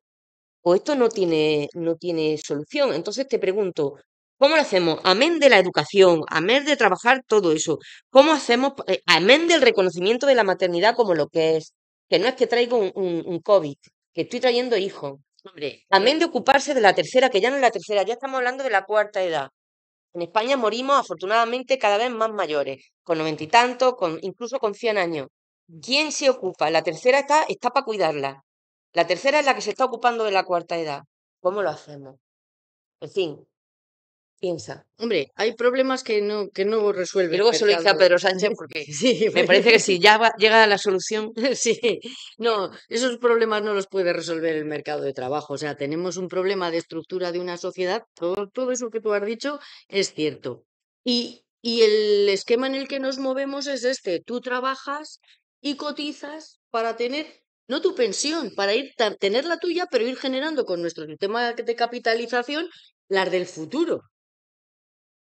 o esto no tiene, no tiene solución. Entonces te pregunto, ¿cómo lo hacemos? Amén de la educación, amén de trabajar todo eso. ¿Cómo hacemos, eh, amén del reconocimiento de la maternidad como lo que es? Que no es que traigo un, COVID, que estoy trayendo hijos. Amén eh de ocuparse de la tercera, que ya no es la tercera, ya estamos hablando de la cuarta edad. En España morimos afortunadamente cada vez más mayores, con noventa y tantos, con, incluso con cien años. Mm. ¿Quién se ocupa? La tercera está, está para cuidarla. La tercera es la que se está ocupando de la cuarta edad. ¿Cómo lo hacemos? En fin, piensa. Hombre, hay problemas que no, que no resuelve. luego se lo dice a Pedro Sánchez porque sí, me parece que si ya llega a la solución. sí, no, esos problemas no los puede resolver el mercado de trabajo. O sea, tenemos un problema de estructura de una sociedad. Todo, todo eso que tú has dicho es cierto. Y, y el esquema en el que nos movemos es este. Tú trabajas y cotizas para tener no tu pensión, para ir tener la tuya, pero ir generando con nuestro sistema de capitalización las del futuro.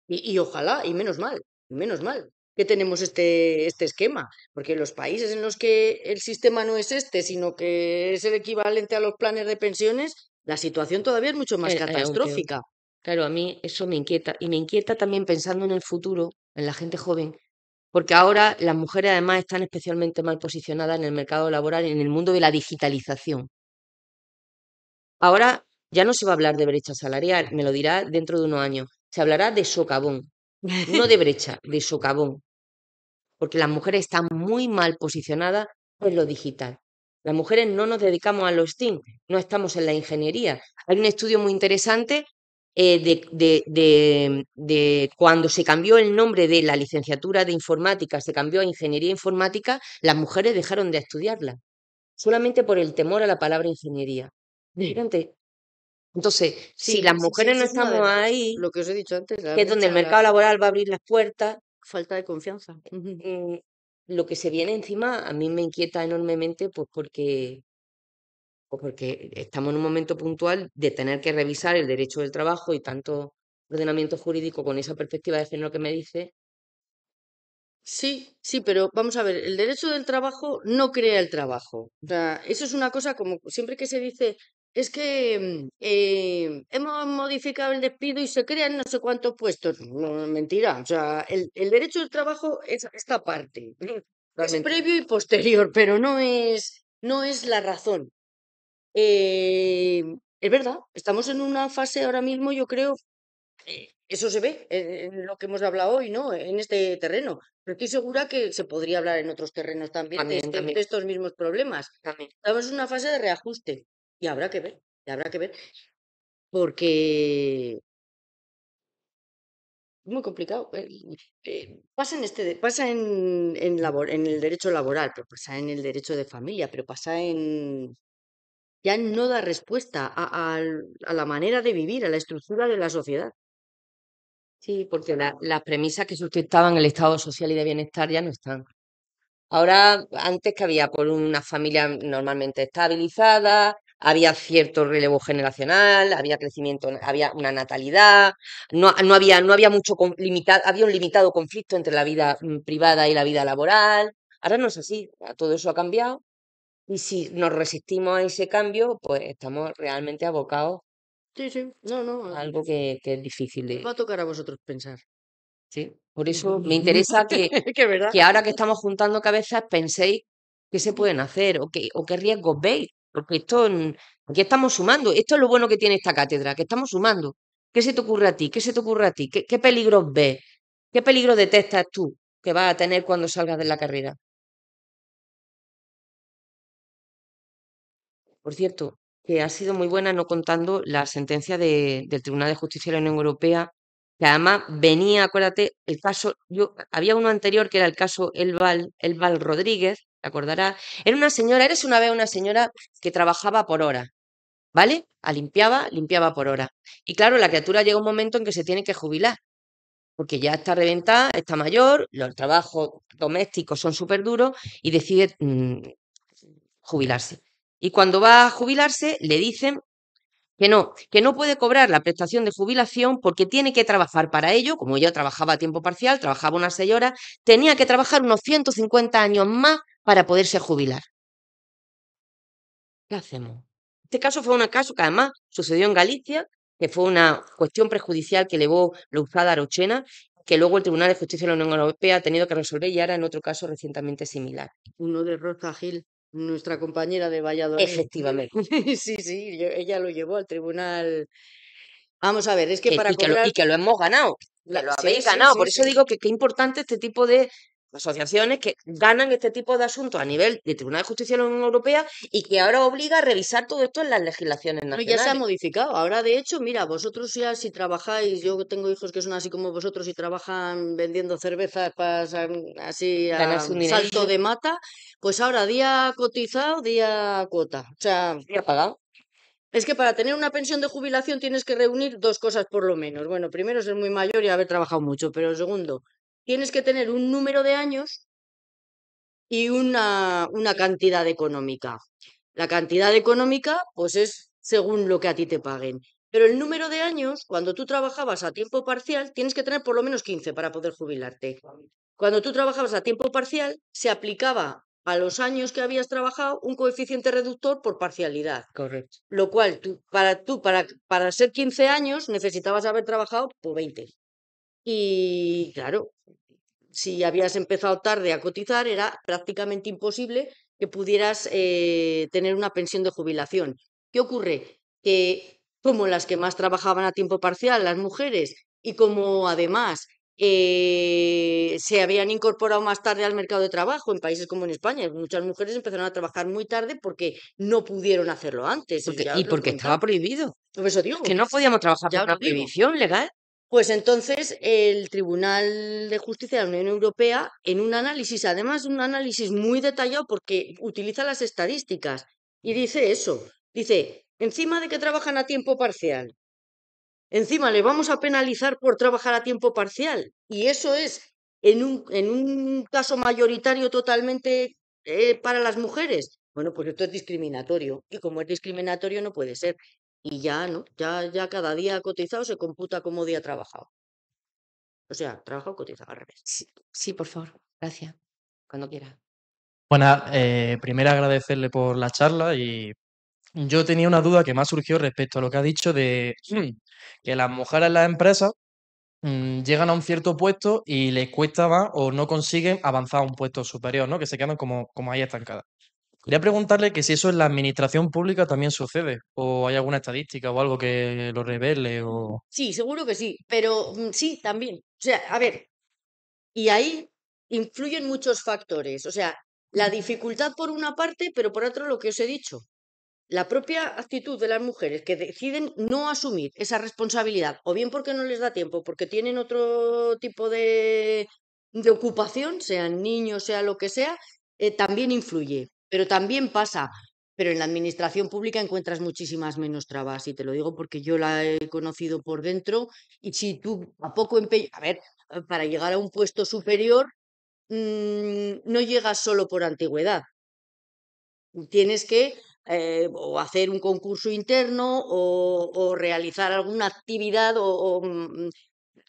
Y, ojalá, y menos mal, menos mal que tenemos este, este esquema, porque en los países en los que el sistema no es este, sino que es el equivalente a los planes de pensiones, la situación todavía es mucho más eh, eh, catastrófica. Claro, a mí eso me inquieta, y me inquieta también pensando en el futuro, en la gente joven, porque ahora las mujeres además están especialmente mal posicionadas en el mercado laboral, en el mundo de la digitalización. Ahora ya no se va a hablar de brecha salarial, me lo dirá dentro de unos años, se hablará de socavón, no de brecha, de socavón, porque las mujeres están muy mal posicionadas en lo digital. Las mujeres no nos dedicamos a los STEAM, no estamos en la ingeniería. Hay un estudio muy interesante eh, de, de, de, cuando se cambió el nombre de la licenciatura de informática, se cambió a ingeniería informática, las mujeres dejaron de estudiarla, solamente por el temor a la palabra ingeniería. Entonces, si las mujeres no estamos ahí, lo que dicho antes, es donde el mercado laboral va a abrir las puertas. Falta de confianza. Eh, eh, lo que se viene encima a mí me inquieta enormemente, pues porque porque estamos en un momento puntual de tener que revisar el derecho del trabajo y tanto ordenamiento jurídico con esa perspectiva de lo que me dice. Sí, sí, pero vamos a ver, el derecho del trabajo no crea el trabajo. eso es una cosa como siempre que se dice, es que mm, eh, hemos modificado el despido y se crean no sé cuántos puestos. mentira. O sea, el, derecho del trabajo es esta parte. Es previo y posterior, pero no es, no es la razón. Eh, es verdad, estamos en una fase ahora mismo, yo creo, eh, eso se ve e-, en, lo que hemos hablado hoy, ¿no? En este terreno. Pero estoy segura que se podría hablar en otros terrenos también, de, este, estos mismos problemas. Estamos en una fase de reajuste y habrá que ver, y habrá que ver. Porque muy complicado. Eh, pasa en este, pasa en, en, en el derecho laboral, pero pasa en el derecho de familia, pero pasa en, ya no da respuesta a, la manera de vivir, a la estructura de la sociedad. Sí, porque las premisas que sustentaban el Estado social y de bienestar ya no están. Ahora, antes que había por pues, una familia normalmente estabilizada, había cierto relevo generacional, había crecimiento, había una natalidad, no, no había, no había mucho había un limitado conflicto entre la vida mm, privada y la vida laboral. Ahora no es así, todo eso ha cambiado y si nos resistimos a ese cambio, pues estamos realmente abocados No, no, a eh, algo que, es difícil de... Va a tocar a vosotros pensar. Sí, por eso me interesa que, que, ahora que estamos juntando cabezas penséis qué se pueden hacer o qué, riesgos veis. Porque esto, mm, estamos sumando. Esto es lo bueno que tiene esta cátedra, que estamos sumando. ¿Qué se te ocurre a ti? ¿Qué se te ocurre a ti? ¿Qué, qué peligros ves? ¿Qué peligro detectas tú que vas a tener cuando salgas de la carrera? Por cierto, que ha sido muy buena no contando la sentencia del Tribunal de Justicia de la Unión Europea, que además venía, acuérdate, el caso, yo había uno anterior que era el caso Elval, Elval Rodríguez, te acordarás, era una señora, eres una vez una señora que trabajaba por hora, ¿vale? A limpiaba, limpiaba por hora. Y claro, la criatura llega un momento en que se tiene que jubilar, porque ya está reventada, está mayor, los trabajos domésticos son súper duros y decide mm, jubilarse. Y cuando va a jubilarse, le dicen que no, que no puede cobrar la prestación de jubilación porque tiene que trabajar para ello, como ella trabajaba a tiempo parcial, trabajaba una señora, tenía que trabajar unos 150 años más para poderse jubilar. ¿Qué hacemos? Este caso fue un caso que además sucedió en Galicia, que fue una cuestión prejudicial que elevó a Arochena, que luego el Tribunal de Justicia de la Unión Europea ha tenido que resolver y ahora en otro caso recientemente similar. Uno de Rosa Gil nuestra compañera de Valladolid. Efectivamente. sí, sí, ella lo llevó al tribunal. Vamos a ver, es que, para y, que lo, y hemos ganado. lo habéis ganado. Por eso digo que qué importante este tipo de asociaciones que ganan este tipo de asuntos a nivel de Tribunal de Justicia de la Unión Europea y que ahora obliga a revisar todo esto en las legislaciones nacionales. ya se ha modificado. Ahora, de hecho, mira, vosotros ya si trabajáis, yo tengo hijos que son así como vosotros y trabajan vendiendo cervezas para así a salto de mata, pues ahora día cotizado, día cuota. O sea, día pagado. Es que para tener una pensión de jubilación tienes que reunir dos cosas por lo menos. Bueno, primero ser muy mayor y haber trabajado mucho, pero segundo, tienes que tener un número de años y una, una cantidad económica. La cantidad económica, pues es según lo que a ti te paguen. Pero el número de años, cuando tú trabajabas a tiempo parcial, tienes que tener por lo menos 15 para poder jubilarte. Cuando tú trabajabas a tiempo parcial, se aplicaba a los años que habías trabajado un coeficiente reductor por parcialidad. Correcto. Lo cual, para, tú, para, para ser 15 años, necesitabas haber trabajado por pues, 20. Y claro, si habías empezado tarde a cotizar, era prácticamente imposible que pudieras eh, tener una pensión de jubilación. ¿Qué ocurre? Que como las que más trabajaban a tiempo parcial, las mujeres, y como además eh, se habían incorporado más tarde al mercado de trabajo en países como en España. Muchas mujeres empezaron a trabajar muy tarde porque no pudieron hacerlo antes. y porque estaba prohibido. eso digo. Que no podíamos trabajar por una prohibición legal. Pues entonces el Tribunal de Justicia de la Unión Europea, en un análisis, además un análisis muy detallado porque utiliza las estadísticas y dice eso, dice, encima de que trabajan a tiempo parcial, encima le vamos a penalizar por trabajar a tiempo parcial y eso es en un, caso mayoritario totalmente eh, para las mujeres. Bueno, pues esto es discriminatorio y como es discriminatorio no puede ser y ya, ¿no? Ya, ya cada día cotizado se computa como día trabajado. O sea, trabajo cotizado al revés. Sí, por favor, gracias. Cuando quiera. Bueno, pues eh, primero agradecerle por la charla y yo tenía una duda que más surgió respecto a lo que ha dicho de que las mujeres en las empresas mm, llegan a un cierto puesto y les cuesta más o no consiguen avanzar a un puesto superior, ¿no? Que se quedan como, como ahí estancadas. Quería preguntarle que si eso en la administración pública también sucede, o hay alguna estadística o algo que lo revele, o... Sí, seguro que sí, pero mm, sí, también. O sea, a ver, y ahí influyen muchos factores. O sea, la dificultad por una parte, pero por otro lo que os he dicho. La propia actitud de las mujeres que deciden no asumir esa responsabilidad, o bien porque no les da tiempo, porque tienen otro tipo de, ocupación, sean niños, sea lo que sea, eh, también influye. Pero también pasa, pero en la administración pública encuentras muchísimas menos trabas, y te lo digo porque yo la he conocido por dentro, y si tú a poco empeñas, a ver, eh, para llegar a un puesto superior, mm, no llegas solo por antigüedad. Tienes que eh, o hacer un concurso interno o, realizar alguna actividad o, mm, mm,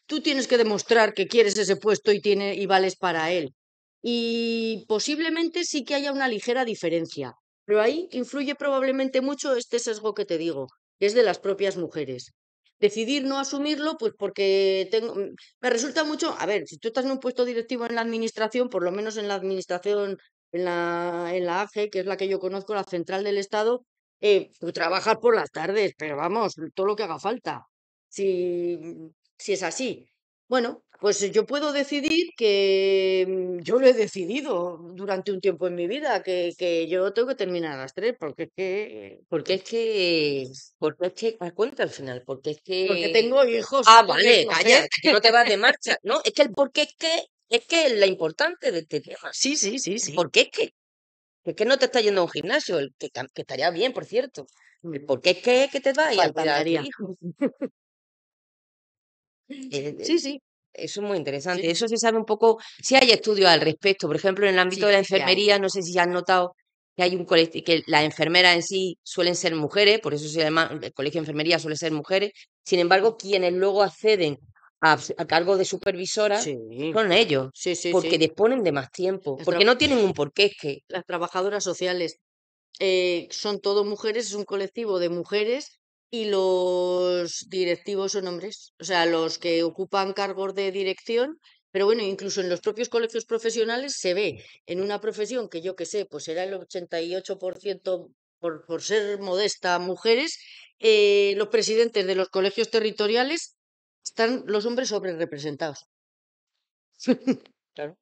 tú tienes que demostrar que quieres ese puesto y, tiene, y vales para él y posiblemente sí que haya una ligera diferencia, pero ahí influye probablemente mucho este sesgo que te digo, que es de las propias mujeres. Decidir no asumirlo, pues porque tengo, mm, me resulta mucho, a ver, si tú estás en un puesto directivo en la administración, por lo menos en la administración, en la, en la AGE, que es la que yo conozco, la central del Estado, eh, tú trabajas por las tardes, pero vamos, todo lo que haga falta, si, si es así. Bueno, pues eh, yo puedo decidir que mm, yo lo he decidido durante un tiempo en mi vida, que, que yo tengo que terminar a las tres, porque es que, porque es que, porque es que, cuenta al final? Porque es que. Porque tengo hijos. Ah, vale, calla, que no te vas de marcha. No, es que el porque es que, es que es la importante de este tema. Sí, sí, sí, sí. Porque es que, es que no te está yendo a un gimnasio, el que, que estaría bien, por cierto. Mm. porque es que, que te vas y al eh, Sí, eh, sí. Eso es muy interesante. Eso se sabe un poco, si hay estudios al respecto. Por ejemplo, en el ámbito de la enfermería, no sé si han notado que hay un que las enfermeras en sí suelen ser mujeres, por eso se llama, el colegio de enfermería suele ser mujeres. Sin embargo, quienes luego acceden a, cargo de supervisora son ellos, porque disponen de más tiempo, porque no tienen un porqué. que... Las trabajadoras sociales eh, son todo mujeres, es un colectivo de mujeres y los directivos son hombres, o sea, los que ocupan cargos de dirección. Pero bueno, incluso en los propios colegios profesionales se ve en una profesión que yo que sé, pues era el 88% por, por ser modesta mujeres, eh, los presidentes de los colegios territoriales están los hombres sobre representados. claro.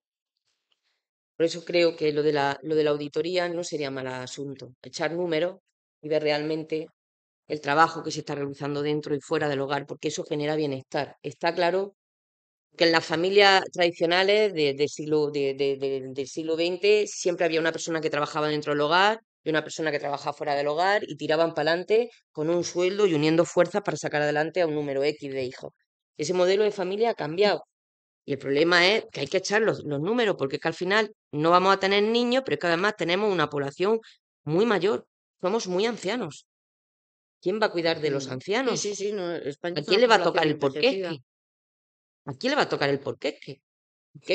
Por eso creo que lo de, lo de la auditoría no sería mal asunto. Echar número y ver realmente el trabajo que se está realizando dentro y fuera del hogar, porque eso genera bienestar. Está claro que en las familias tradicionales de, siglo, del siglo XX siempre había una persona que trabajaba dentro del hogar y una persona que trabajaba fuera del hogar y tiraban para adelante con un sueldo y uniendo fuerzas para sacar adelante a un número X de hijos. Ese modelo de familia ha mm. cambiado. Y el problema es que hay que echar los, los números, porque es que al final no vamos a tener niños, pero es que además tenemos una población muy mayor, somos muy ancianos. ¿Quién va a cuidar de los mm, ancianos? Sí, sí, sí, no, ¿A quién le va a tocar el porqué? ¿A quién le va a tocar el porqué? ¿Qué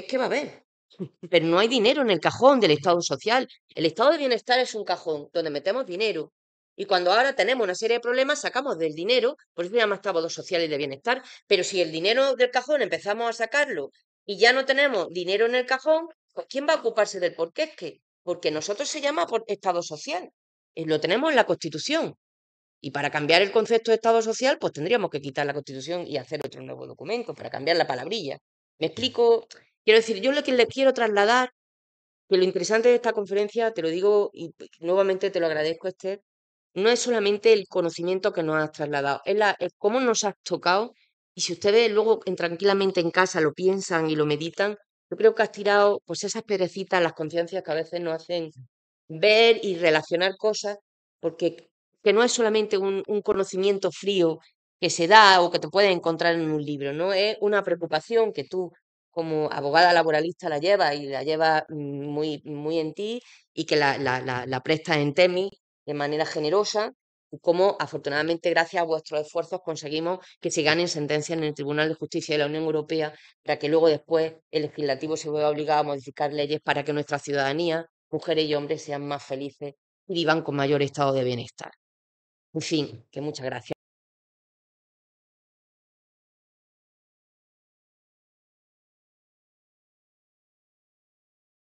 es que va a haber? Pero no hay dinero en el cajón del Estado social. El Estado de Bienestar es un cajón donde metemos dinero. Y cuando ahora tenemos una serie de problemas, sacamos del dinero, por eso se llama Estado Social y de Bienestar. Pero si el dinero del cajón empezamos a sacarlo y ya no tenemos dinero en el cajón, pues ¿quién va a ocuparse del porqué? Porque nosotros se llama Estado Social. Eh, lo tenemos en la Constitución. Y para cambiar el concepto de Estado social, pues tendríamos que quitar la Constitución y hacer otro nuevo documento para cambiar la palabrilla. Me explico, quiero decir, yo lo que le quiero trasladar, que lo interesante de esta conferencia, te lo digo y nuevamente te lo agradezco, Esther, no es solamente el conocimiento que nos has trasladado, es, cómo nos has tocado y si ustedes luego tranquilamente en casa lo piensan y lo meditan, yo creo que has tirado pues esas perecitas, las conciencias que a veces nos hacen ver y relacionar cosas, porque que no es solamente un, conocimiento frío que se da o que te puedes encontrar en un libro, ¿no? Es una preocupación que tú como abogada laboralista la llevas y la llevas muy, muy en ti y que la, la, prestas en TEMI de manera generosa, como afortunadamente gracias a vuestros esfuerzos conseguimos que se ganen sentencia en el Tribunal de Justicia de la Unión Europea para que luego después el legislativo se vea obligado a modificar leyes para que nuestra ciudadanía, mujeres y hombres, sean más felices y vivan con mayor estado de bienestar. En fin, que muchas gracias.